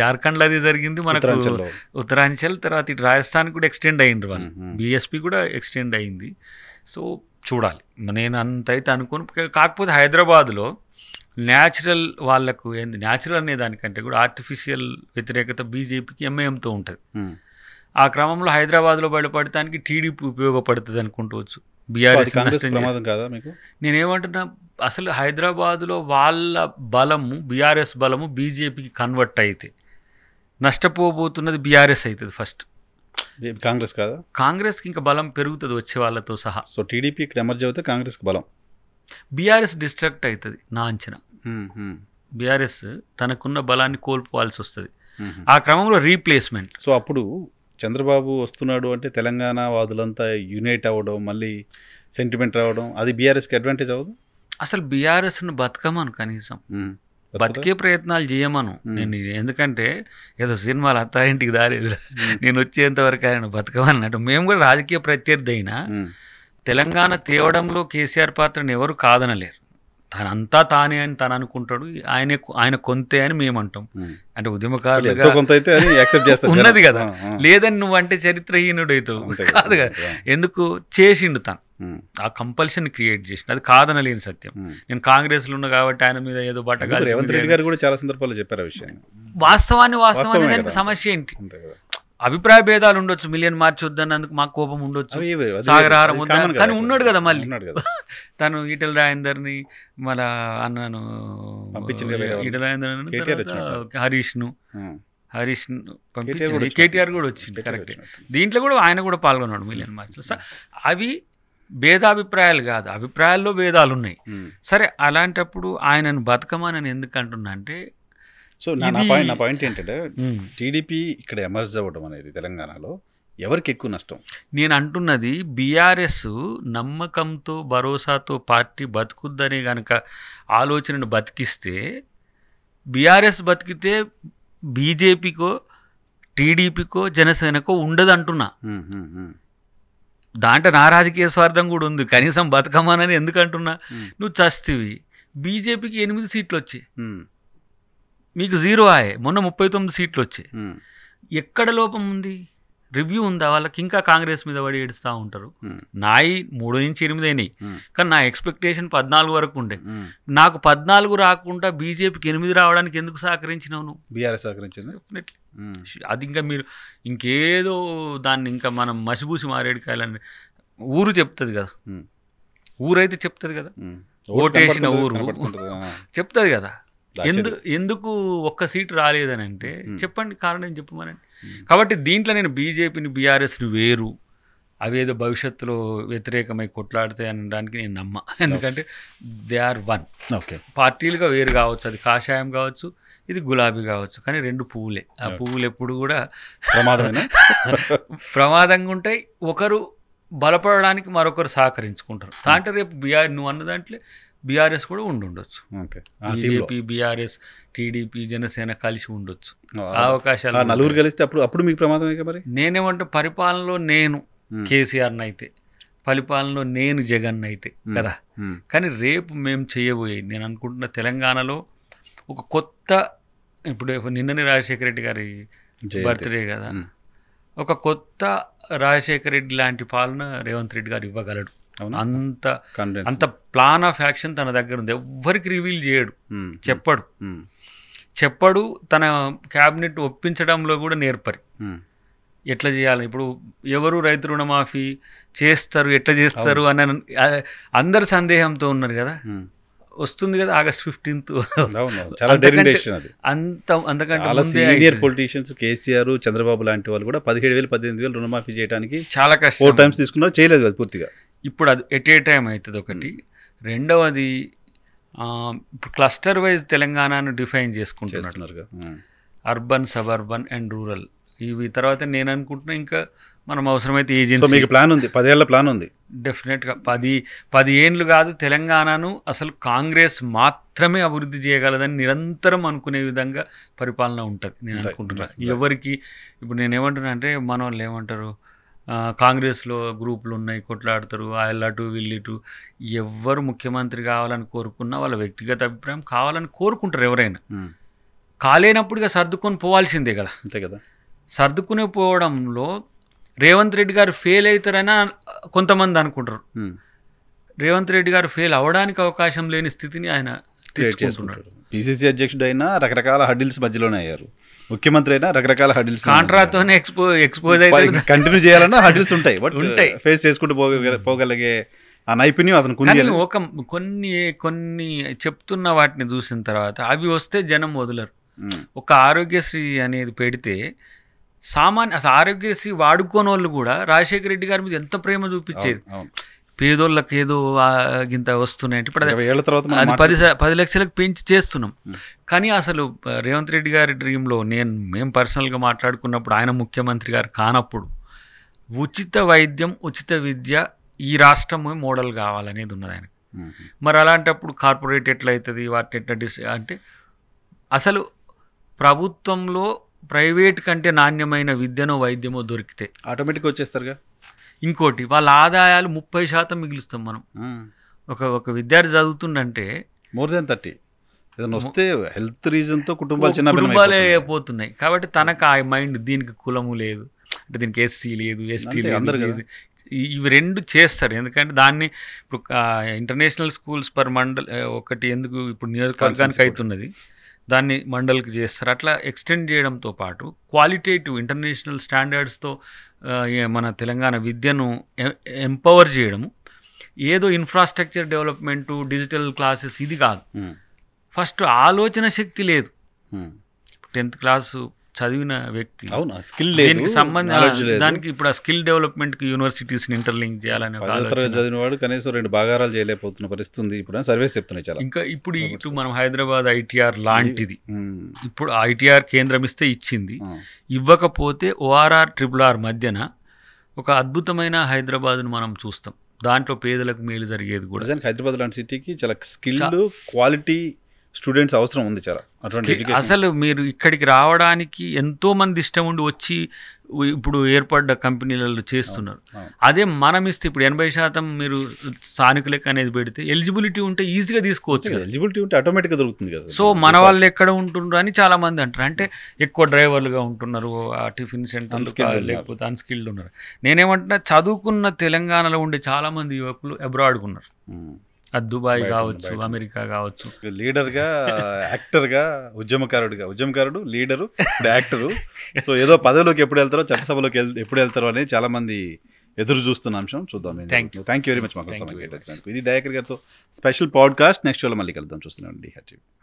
జార్ఖండ్లో అది జరిగింది మనకు ఉత్తరాంచల్ తర్వాత ఇటు రాజస్థాన్ కూడా ఎక్స్టెండ్ అయ్యింది వాళ్ళు బీఎస్పీ కూడా ఎక్స్టెండ్ అయ్యింది సో చూడాలి నేను అంతైతే అనుకుని కాకపోతే హైదరాబాద్లో న్యాచురల్ వాళ్ళకు ఏంది న్యాచురల్ అనే దానికంటే కూడా ఆర్టిఫిషియల్ వ్యతిరేకత బీజేపీకి ఎంఐఎంతో ఉంటుంది ఆ క్రమంలో హైదరాబాద్లో బయటపడటానికి టీడీపీ ఉపయోగపడుతుంది అనుకుంటవచ్చు బీఆర్ఎస్ నేనేమంటున్నా అసలు హైదరాబాద్లో వాళ్ళ బలము బీఆర్ఎస్ బలము బీజేపీకి కన్వర్ట్ అయితే నష్టపోబోతున్నది బీఆర్ఎస్ అవుతుంది ఫస్ట్ కాంగ్రెస్ కాదా కాంగ్రెస్కి ఇంకా బలం పెరుగుతుంది వచ్చే వాళ్ళతో సహా సో టీడీపీ ఇక్కడ ఎమర్జ్ అవుతే కాంగ్రెస్కి బలం బీఆర్ఎస్ డిస్ట్రాక్ట్ అవుతుంది నా అంచనా బీఆర్ఎస్ తనకున్న బలాన్ని కోల్పోవాల్సి వస్తుంది ఆ క్రమంలో రీప్లేస్మెంట్ సో అప్పుడు చంద్రబాబు వస్తున్నాడు అంటే తెలంగాణ వాదులంతా యునైట్ అవ్వడం మళ్ళీ సెంటిమెంట్ రావడం అది బీఆర్ఎస్కి అడ్వాంటేజ్ అవ్వదు అసలు బీఆర్ఎస్ను బతకమను కనీసం బతికే ప్రయత్నాలు చేయమను నేను ఎందుకంటే ఏదో సినిమాలు అత్తారింటికి దారేది నేను వచ్చేంతవరకు వరకు ఆయన బతకమన్నట్టు మేము కూడా రాజకీయ ప్రత్యర్థి అయినా తెలంగాణ తేవడంలో కేసీఆర్ పాత్రను ఎవరు కాదనలేరు తనంతా తానే అని తను అనుకుంటాడు ఆయనే ఆయన కొంతే అని మేము అంటాం అంటే ఉద్యమకారులు ఉన్నది కదా లేదని నువ్వు అంటే చరిత్రహీనుడు అవుతావు కాదు కదా ఎందుకు చేసిండు తను ఆ కంపల్షన్ క్రియేట్ చేసి అది కాదనలేని సత్యం నేను కాంగ్రెస్ లో ఉన్నా కాబట్టి ఆయన మీద ఏదో బట్ట రెడ్డి గారు కూడా చాలా సందర్భాల్లో చెప్పారు ఆ విషయాన్ని వాస్తవాన్ని వాస్తవాన్ని దానికి సమస్య ఏంటి అభిప్రాయ భేదాలు ఉండొచ్చు మిలియన్ మార్చి వద్దన్నందుకు మాకు కోపం ఉండొచ్చు సాగరహారం వద్ద కానీ ఉన్నాడు కదా మళ్ళీ [laughs] తను ఈటల రాయందర్ని మళ్ళా అన్నను ఈటల రాయందర్ హరీష్ను హరీష్ పంపించి కేటీఆర్ కూడా వచ్చింది కరెక్ట్ దీంట్లో కూడా ఆయన కూడా పాల్గొన్నాడు మిలియన్ hmm. మార్చి అవి భేదాభిప్రాయాలు కాదు అభిప్రాయాల్లో భేదాలు ఉన్నాయి hmm. సరే అలాంటప్పుడు ఆయనను నేను ఎందుకు అంటున్నా అంటే సో నా పాయింట్ నా పాయింట్ ఏంటంటే టీడీపీ ఇక్కడ ఎమర్జ్ అవ్వడం అనేది తెలంగాణలో ఎవరికి ఎక్కువ నష్టం నేను అంటున్నది బీఆర్ఎస్ నమ్మకంతో భరోసాతో పార్టీ బతుకుద్దని కనుక ఆలోచనను బతికిస్తే బీఆర్ఎస్ బతికితే బీజేపీకో టీడీపీకో జనసేనకో ఉండదు అంటున్నా దాంట్లో నా రాజకీయ స్వార్థం కూడా ఉంది కనీసం బతకమానని ఎందుకంటున్నా నువ్వు చస్తివి బీజేపీకి ఎనిమిది సీట్లు వచ్చాయి మీకు జీరో ఆయే మొన్న ముప్పై తొమ్మిది సీట్లు వచ్చాయి ఎక్కడ లోపం ఉంది రివ్యూ ఉందా వాళ్ళకి ఇంకా కాంగ్రెస్ మీద పడి ఏడుస్తూ ఉంటారు నాయి మూడు నుంచి ఎనిమిది అయినాయి కానీ నా ఎక్స్పెక్టేషన్ పద్నాలుగు వరకు ఉండే నాకు పద్నాలుగు రాకుండా బీజేపీకి ఎనిమిది రావడానికి ఎందుకు సహకరించినావు బీఆర్ఎస్ సహకరించింది డెఫినెట్లీ అది ఇంకా మీరు ఇంకేదో దాన్ని ఇంకా మనం మసిబూసి మారేడుకాయలని ఊరు చెప్తుంది కదా ఊరైతే చెప్తుంది కదా ఓటేసిన ఊరు చెప్తుంది కదా ఎందుకు ఎందుకు ఒక్క సీటు రాలేదని అంటే చెప్పండి కారణం చెప్పమనండి కాబట్టి దీంట్లో నేను బీజేపీని బీఆర్ఎస్ని వేరు అవేదో భవిష్యత్తులో వ్యతిరేకమై కొట్లాడితే అనడానికి నేను నమ్మ ఎందుకంటే దే ఆర్ వన్ ఓకే పార్టీలుగా వేరు కావచ్చు అది కాషాయం కావచ్చు ఇది గులాబీ కావచ్చు కానీ రెండు పువ్వులే ఆ పువ్వులు ఎప్పుడు కూడా ప్రమాదం [laughs] ప్రమాదంగా ఉంటాయి ఒకరు బలపడడానికి మరొకరు సహకరించుకుంటారు దాంట్లో రేపు బీఆర్ నువ్వు అన్న దాంట్లో బీఆర్ఎస్ కూడా ఉండి ఉండొచ్చు బీజేపీ బీఆర్ఎస్ టీడీపీ జనసేన కలిసి ఉండొచ్చు అవకాశాలు నలుగురు కలిస్తే అప్పుడు అప్పుడు మీకు ప్రమాదం మరి నేనేమంటే పరిపాలనలో నేను కేసీఆర్ని అయితే పరిపాలనలో నేను జగన్ అయితే కదా కానీ రేపు మేము చేయబోయే నేను అనుకుంటున్న తెలంగాణలో ఒక కొత్త ఇప్పుడు నిన్ననే రాజశేఖర రెడ్డి గారి బర్త్డే కదా ఒక కొత్త రాజశేఖర రెడ్డి లాంటి పాలన రేవంత్ రెడ్డి గారు ఇవ్వగలడు అంత అంత ప్లాన్ ఆఫ్ యాక్షన్ తన దగ్గర ఉంది ఎవ్వరికి రివీల్ చేయడు hmm. చెప్పడు hmm. Hmm. చెప్పడు తన క్యాబినెట్ ఒప్పించడంలో కూడా నేర్పరి ఎట్లా చేయాలి ఇప్పుడు ఎవరు రైతు రుణమాఫీ చేస్తారు ఎట్లా చేస్తారు అని అందరు సందేహంతో ఉన్నారు కదా వస్తుంది కదా ఆగస్ట్ ఫిఫ్టీన్త్ అంత అంతకంటే పొలిటీషియన్స్ కేసీఆర్ చంద్రబాబు లాంటి వాళ్ళు కూడా పదిహేడు వేలు పద్దెనిమిది వేలు రుణమాఫీ చేయడానికి చాలా కష్టం ఫోర్ టైమ్స్ తీసుకున్నా చేయలేదు కదా పూర్తిగా ఇప్పుడు అది ఎట్ ఏ టైం అవుతుంది ఒకటి రెండవది ఇప్పుడు క్లస్టర్ వైజ్ తెలంగాణను డిఫైన్ చేసుకుంటున్నారు అర్బన్ సబర్బన్ అండ్ రూరల్ ఇవి తర్వాత నేను అనుకుంటున్నా ఇంకా మనం అవసరమైతే ఏజెన్సీ మీకు ప్లాన్ ఉంది పదేళ్ల ప్లాన్ ఉంది డెఫినెట్గా పది పది ఏళ్ళు కాదు తెలంగాణను అసలు కాంగ్రెస్ మాత్రమే అభివృద్ధి చేయగలదని నిరంతరం అనుకునే విధంగా పరిపాలన ఉంటుంది నేను అనుకుంటున్నా ఎవరికి ఇప్పుడు నేను ఏమంటున్నా అంటే మన వాళ్ళు ఏమంటారు కాంగ్రెస్లో గ్రూపులు ఉన్నాయి కొట్లాడతారు అటు వీళ్ళిటు ఎవ్వరు ముఖ్యమంత్రి కావాలని కోరుకున్నా వాళ్ళ వ్యక్తిగత అభిప్రాయం కావాలని కోరుకుంటారు ఎవరైనా కాలేనప్పుడుగా సర్దుకొని పోవాల్సిందే కదా అంతే కదా సర్దుకునే పోవడంలో రేవంత్ రెడ్డి గారు ఫెయిల్ అవుతారని కొంతమంది అనుకుంటారు రేవంత్ రెడ్డి గారు ఫెయిల్ అవడానికి అవకాశం లేని స్థితిని ఆయన క్రియేట్ చేస్తున్నారు పీసీసీ అధ్యక్షుడైనా రకరకాల హడిల్స్ మధ్యలోనే అయ్యారు ముఖ్యమంత్రి అయినా రకరకాల హడిల్స్ కాంట్రాతోనే ఎక్స్పో ఎక్స్పోజ్ అయితే కంటిన్యూ చేయాలన్నా హడిల్స్ ఉంటాయి బట్ ఉంటాయి ఫేస్ చేసుకుంటూ పోగ పోగలిగే ఆ నైపుణ్యం అతను ఒక కొన్ని కొన్ని చెప్తున్న వాటిని చూసిన తర్వాత అవి వస్తే జనం వదలరు ఒక ఆరోగ్యశ్రీ అనేది పెడితే సామాన్య అసలు ఆరోగ్యశ్రీ వాడుకోని వాళ్ళు కూడా రాజశేఖర రెడ్డి గారి మీద ఎంత ప్రేమ చూపించేది పేదోళ్ళకి ఏదో గింత వస్తున్నాయి అంటే ఇప్పుడు అది పది పది లక్షలకు పెంచి చేస్తున్నాం కానీ అసలు రేవంత్ రెడ్డి గారి డ్రీంలో నేను మేము పర్సనల్గా మాట్లాడుకున్నప్పుడు ఆయన ముఖ్యమంత్రి గారు కానప్పుడు ఉచిత వైద్యం ఉచిత విద్య ఈ రాష్ట్రము మోడల్ కావాలనేది ఉన్నది ఆయన మరి అలాంటప్పుడు కార్పొరేట్ ఎట్లయితుంది వాటిని ఎట్లా డిస్ అంటే అసలు ప్రభుత్వంలో ప్రైవేట్ కంటే నాణ్యమైన విద్యనో వైద్యమో దొరికితే ఆటోమేటిక్గా వచ్చేస్తారుగా ఇంకోటి వాళ్ళ ఆదాయాలు ముప్పై శాతం మిగులుస్తాం మనం ఒక ఒక విద్యార్థి చదువుతుండంటే మోర్ దెన్ థర్టీ ఏదైనా వస్తే హెల్త్ రీజన్తో కుటుంబాలు చిన్న కుటుంబాలే అయిపోతున్నాయి కాబట్టి తనకు ఆ మైండ్ దీనికి కులము లేదు అంటే దీనికి ఎస్సీ లేదు ఎస్టీ లేదు ఇవి రెండు చేస్తారు ఎందుకంటే దాన్ని ఇప్పుడు ఇంటర్నేషనల్ స్కూల్స్ పర్ మండల్ ఒకటి ఎందుకు ఇప్పుడు నియోజకవర్గానికి అవుతున్నది దాన్ని మండల్కి చేస్తారు అట్లా ఎక్స్టెండ్ చేయడంతో పాటు క్వాలిటేటివ్ ఇంటర్నేషనల్ స్టాండర్డ్స్తో మన తెలంగాణ విద్యను ఎంపవర్ చేయడము ఏదో ఇన్ఫ్రాస్ట్రక్చర్ డెవలప్మెంట్ డిజిటల్ క్లాసెస్ ఇది కాదు ఫస్ట్ ఆలోచన శక్తి లేదు టెన్త్ క్లాసు చదివిన వ్యక్తి అవునా స్కిల్ దీనికి సంబంధించిన దానికి ఇప్పుడు ఆ స్కిల్ డెవలప్మెంట్ కి యూనివర్సిటీస్ ఇంటర్లింక్ చేయాలని చదివిన వాడు కనీసం రెండు భాగారాలు చేయలేకపోతున్న పరిస్థితి ఇప్పుడు సర్వీస్ చెప్తున్నాయి చాలా ఇంకా ఇప్పుడు ఇటు మనం హైదరాబాద్ ఐటీఆర్ లాంటిది ఇప్పుడు ఐటీఆర్ కేంద్రం ఇస్తే ఇచ్చింది ఇవ్వకపోతే ఓఆర్ఆర్ ట్రిపుల్ ఆర్ మధ్యన ఒక అద్భుతమైన హైదరాబాద్ను మనం చూస్తాం దాంట్లో పేదలకు మేలు జరిగేది కూడా హైదరాబాద్ లాంటి సిటీకి చాలా స్కిల్ క్వాలిటీ స్టూడెంట్స్ అవసరం ఉంది చాలా అసలు మీరు ఇక్కడికి రావడానికి ఎంతో మంది ఇష్టం ఉండి వచ్చి ఇప్పుడు ఏర్పడ్డ కంపెనీలలో చేస్తున్నారు అదే మనం ఇస్తే ఇప్పుడు ఎనభై శాతం మీరు స్థానికులకి అనేది పెడితే ఎలిజిబిలిటీ ఉంటే ఈజీగా తీసుకోవచ్చు ఎలిజిబిలిటీ ఉంటే ఆటోమేటిక్గా దొరుకుతుంది కదా సో మన వాళ్ళు ఎక్కడ ఉంటున్నారు అని చాలా మంది అంటారు అంటే ఎక్కువ డ్రైవర్లుగా ఉంటున్నారు టిఫిన్ సెంటర్లు లేకపోతే అన్స్కిల్డ్ ఉన్నారు నేనేమంటున్నా చదువుకున్న తెలంగాణలో ఉండే చాలామంది యువకులు అబ్రాడ్గా ఉన్నారు దుబాయ్ కావచ్చు అమెరికా కావచ్చు లీడర్ గా యాక్టర్ గా ఉద్యమకారుడుగా ఉద్యమకారుడు లీడరు యాక్టరు సో ఏదో పదవిలోకి ఎప్పుడు వెళ్తారో చట్టసభలోకి ఎప్పుడు వెళ్తారో అనేది మంది ఎదురు చూస్తున్న అంశం చూద్దాం thank you thank you very much మాకు ఇది దయాకర్ గారితో స్పెషల్ పాడ్కాస్ట్ నెక్స్ట్ వాళ్ళు మళ్ళీ కలుద్దాం చూస్తున్నాం అండి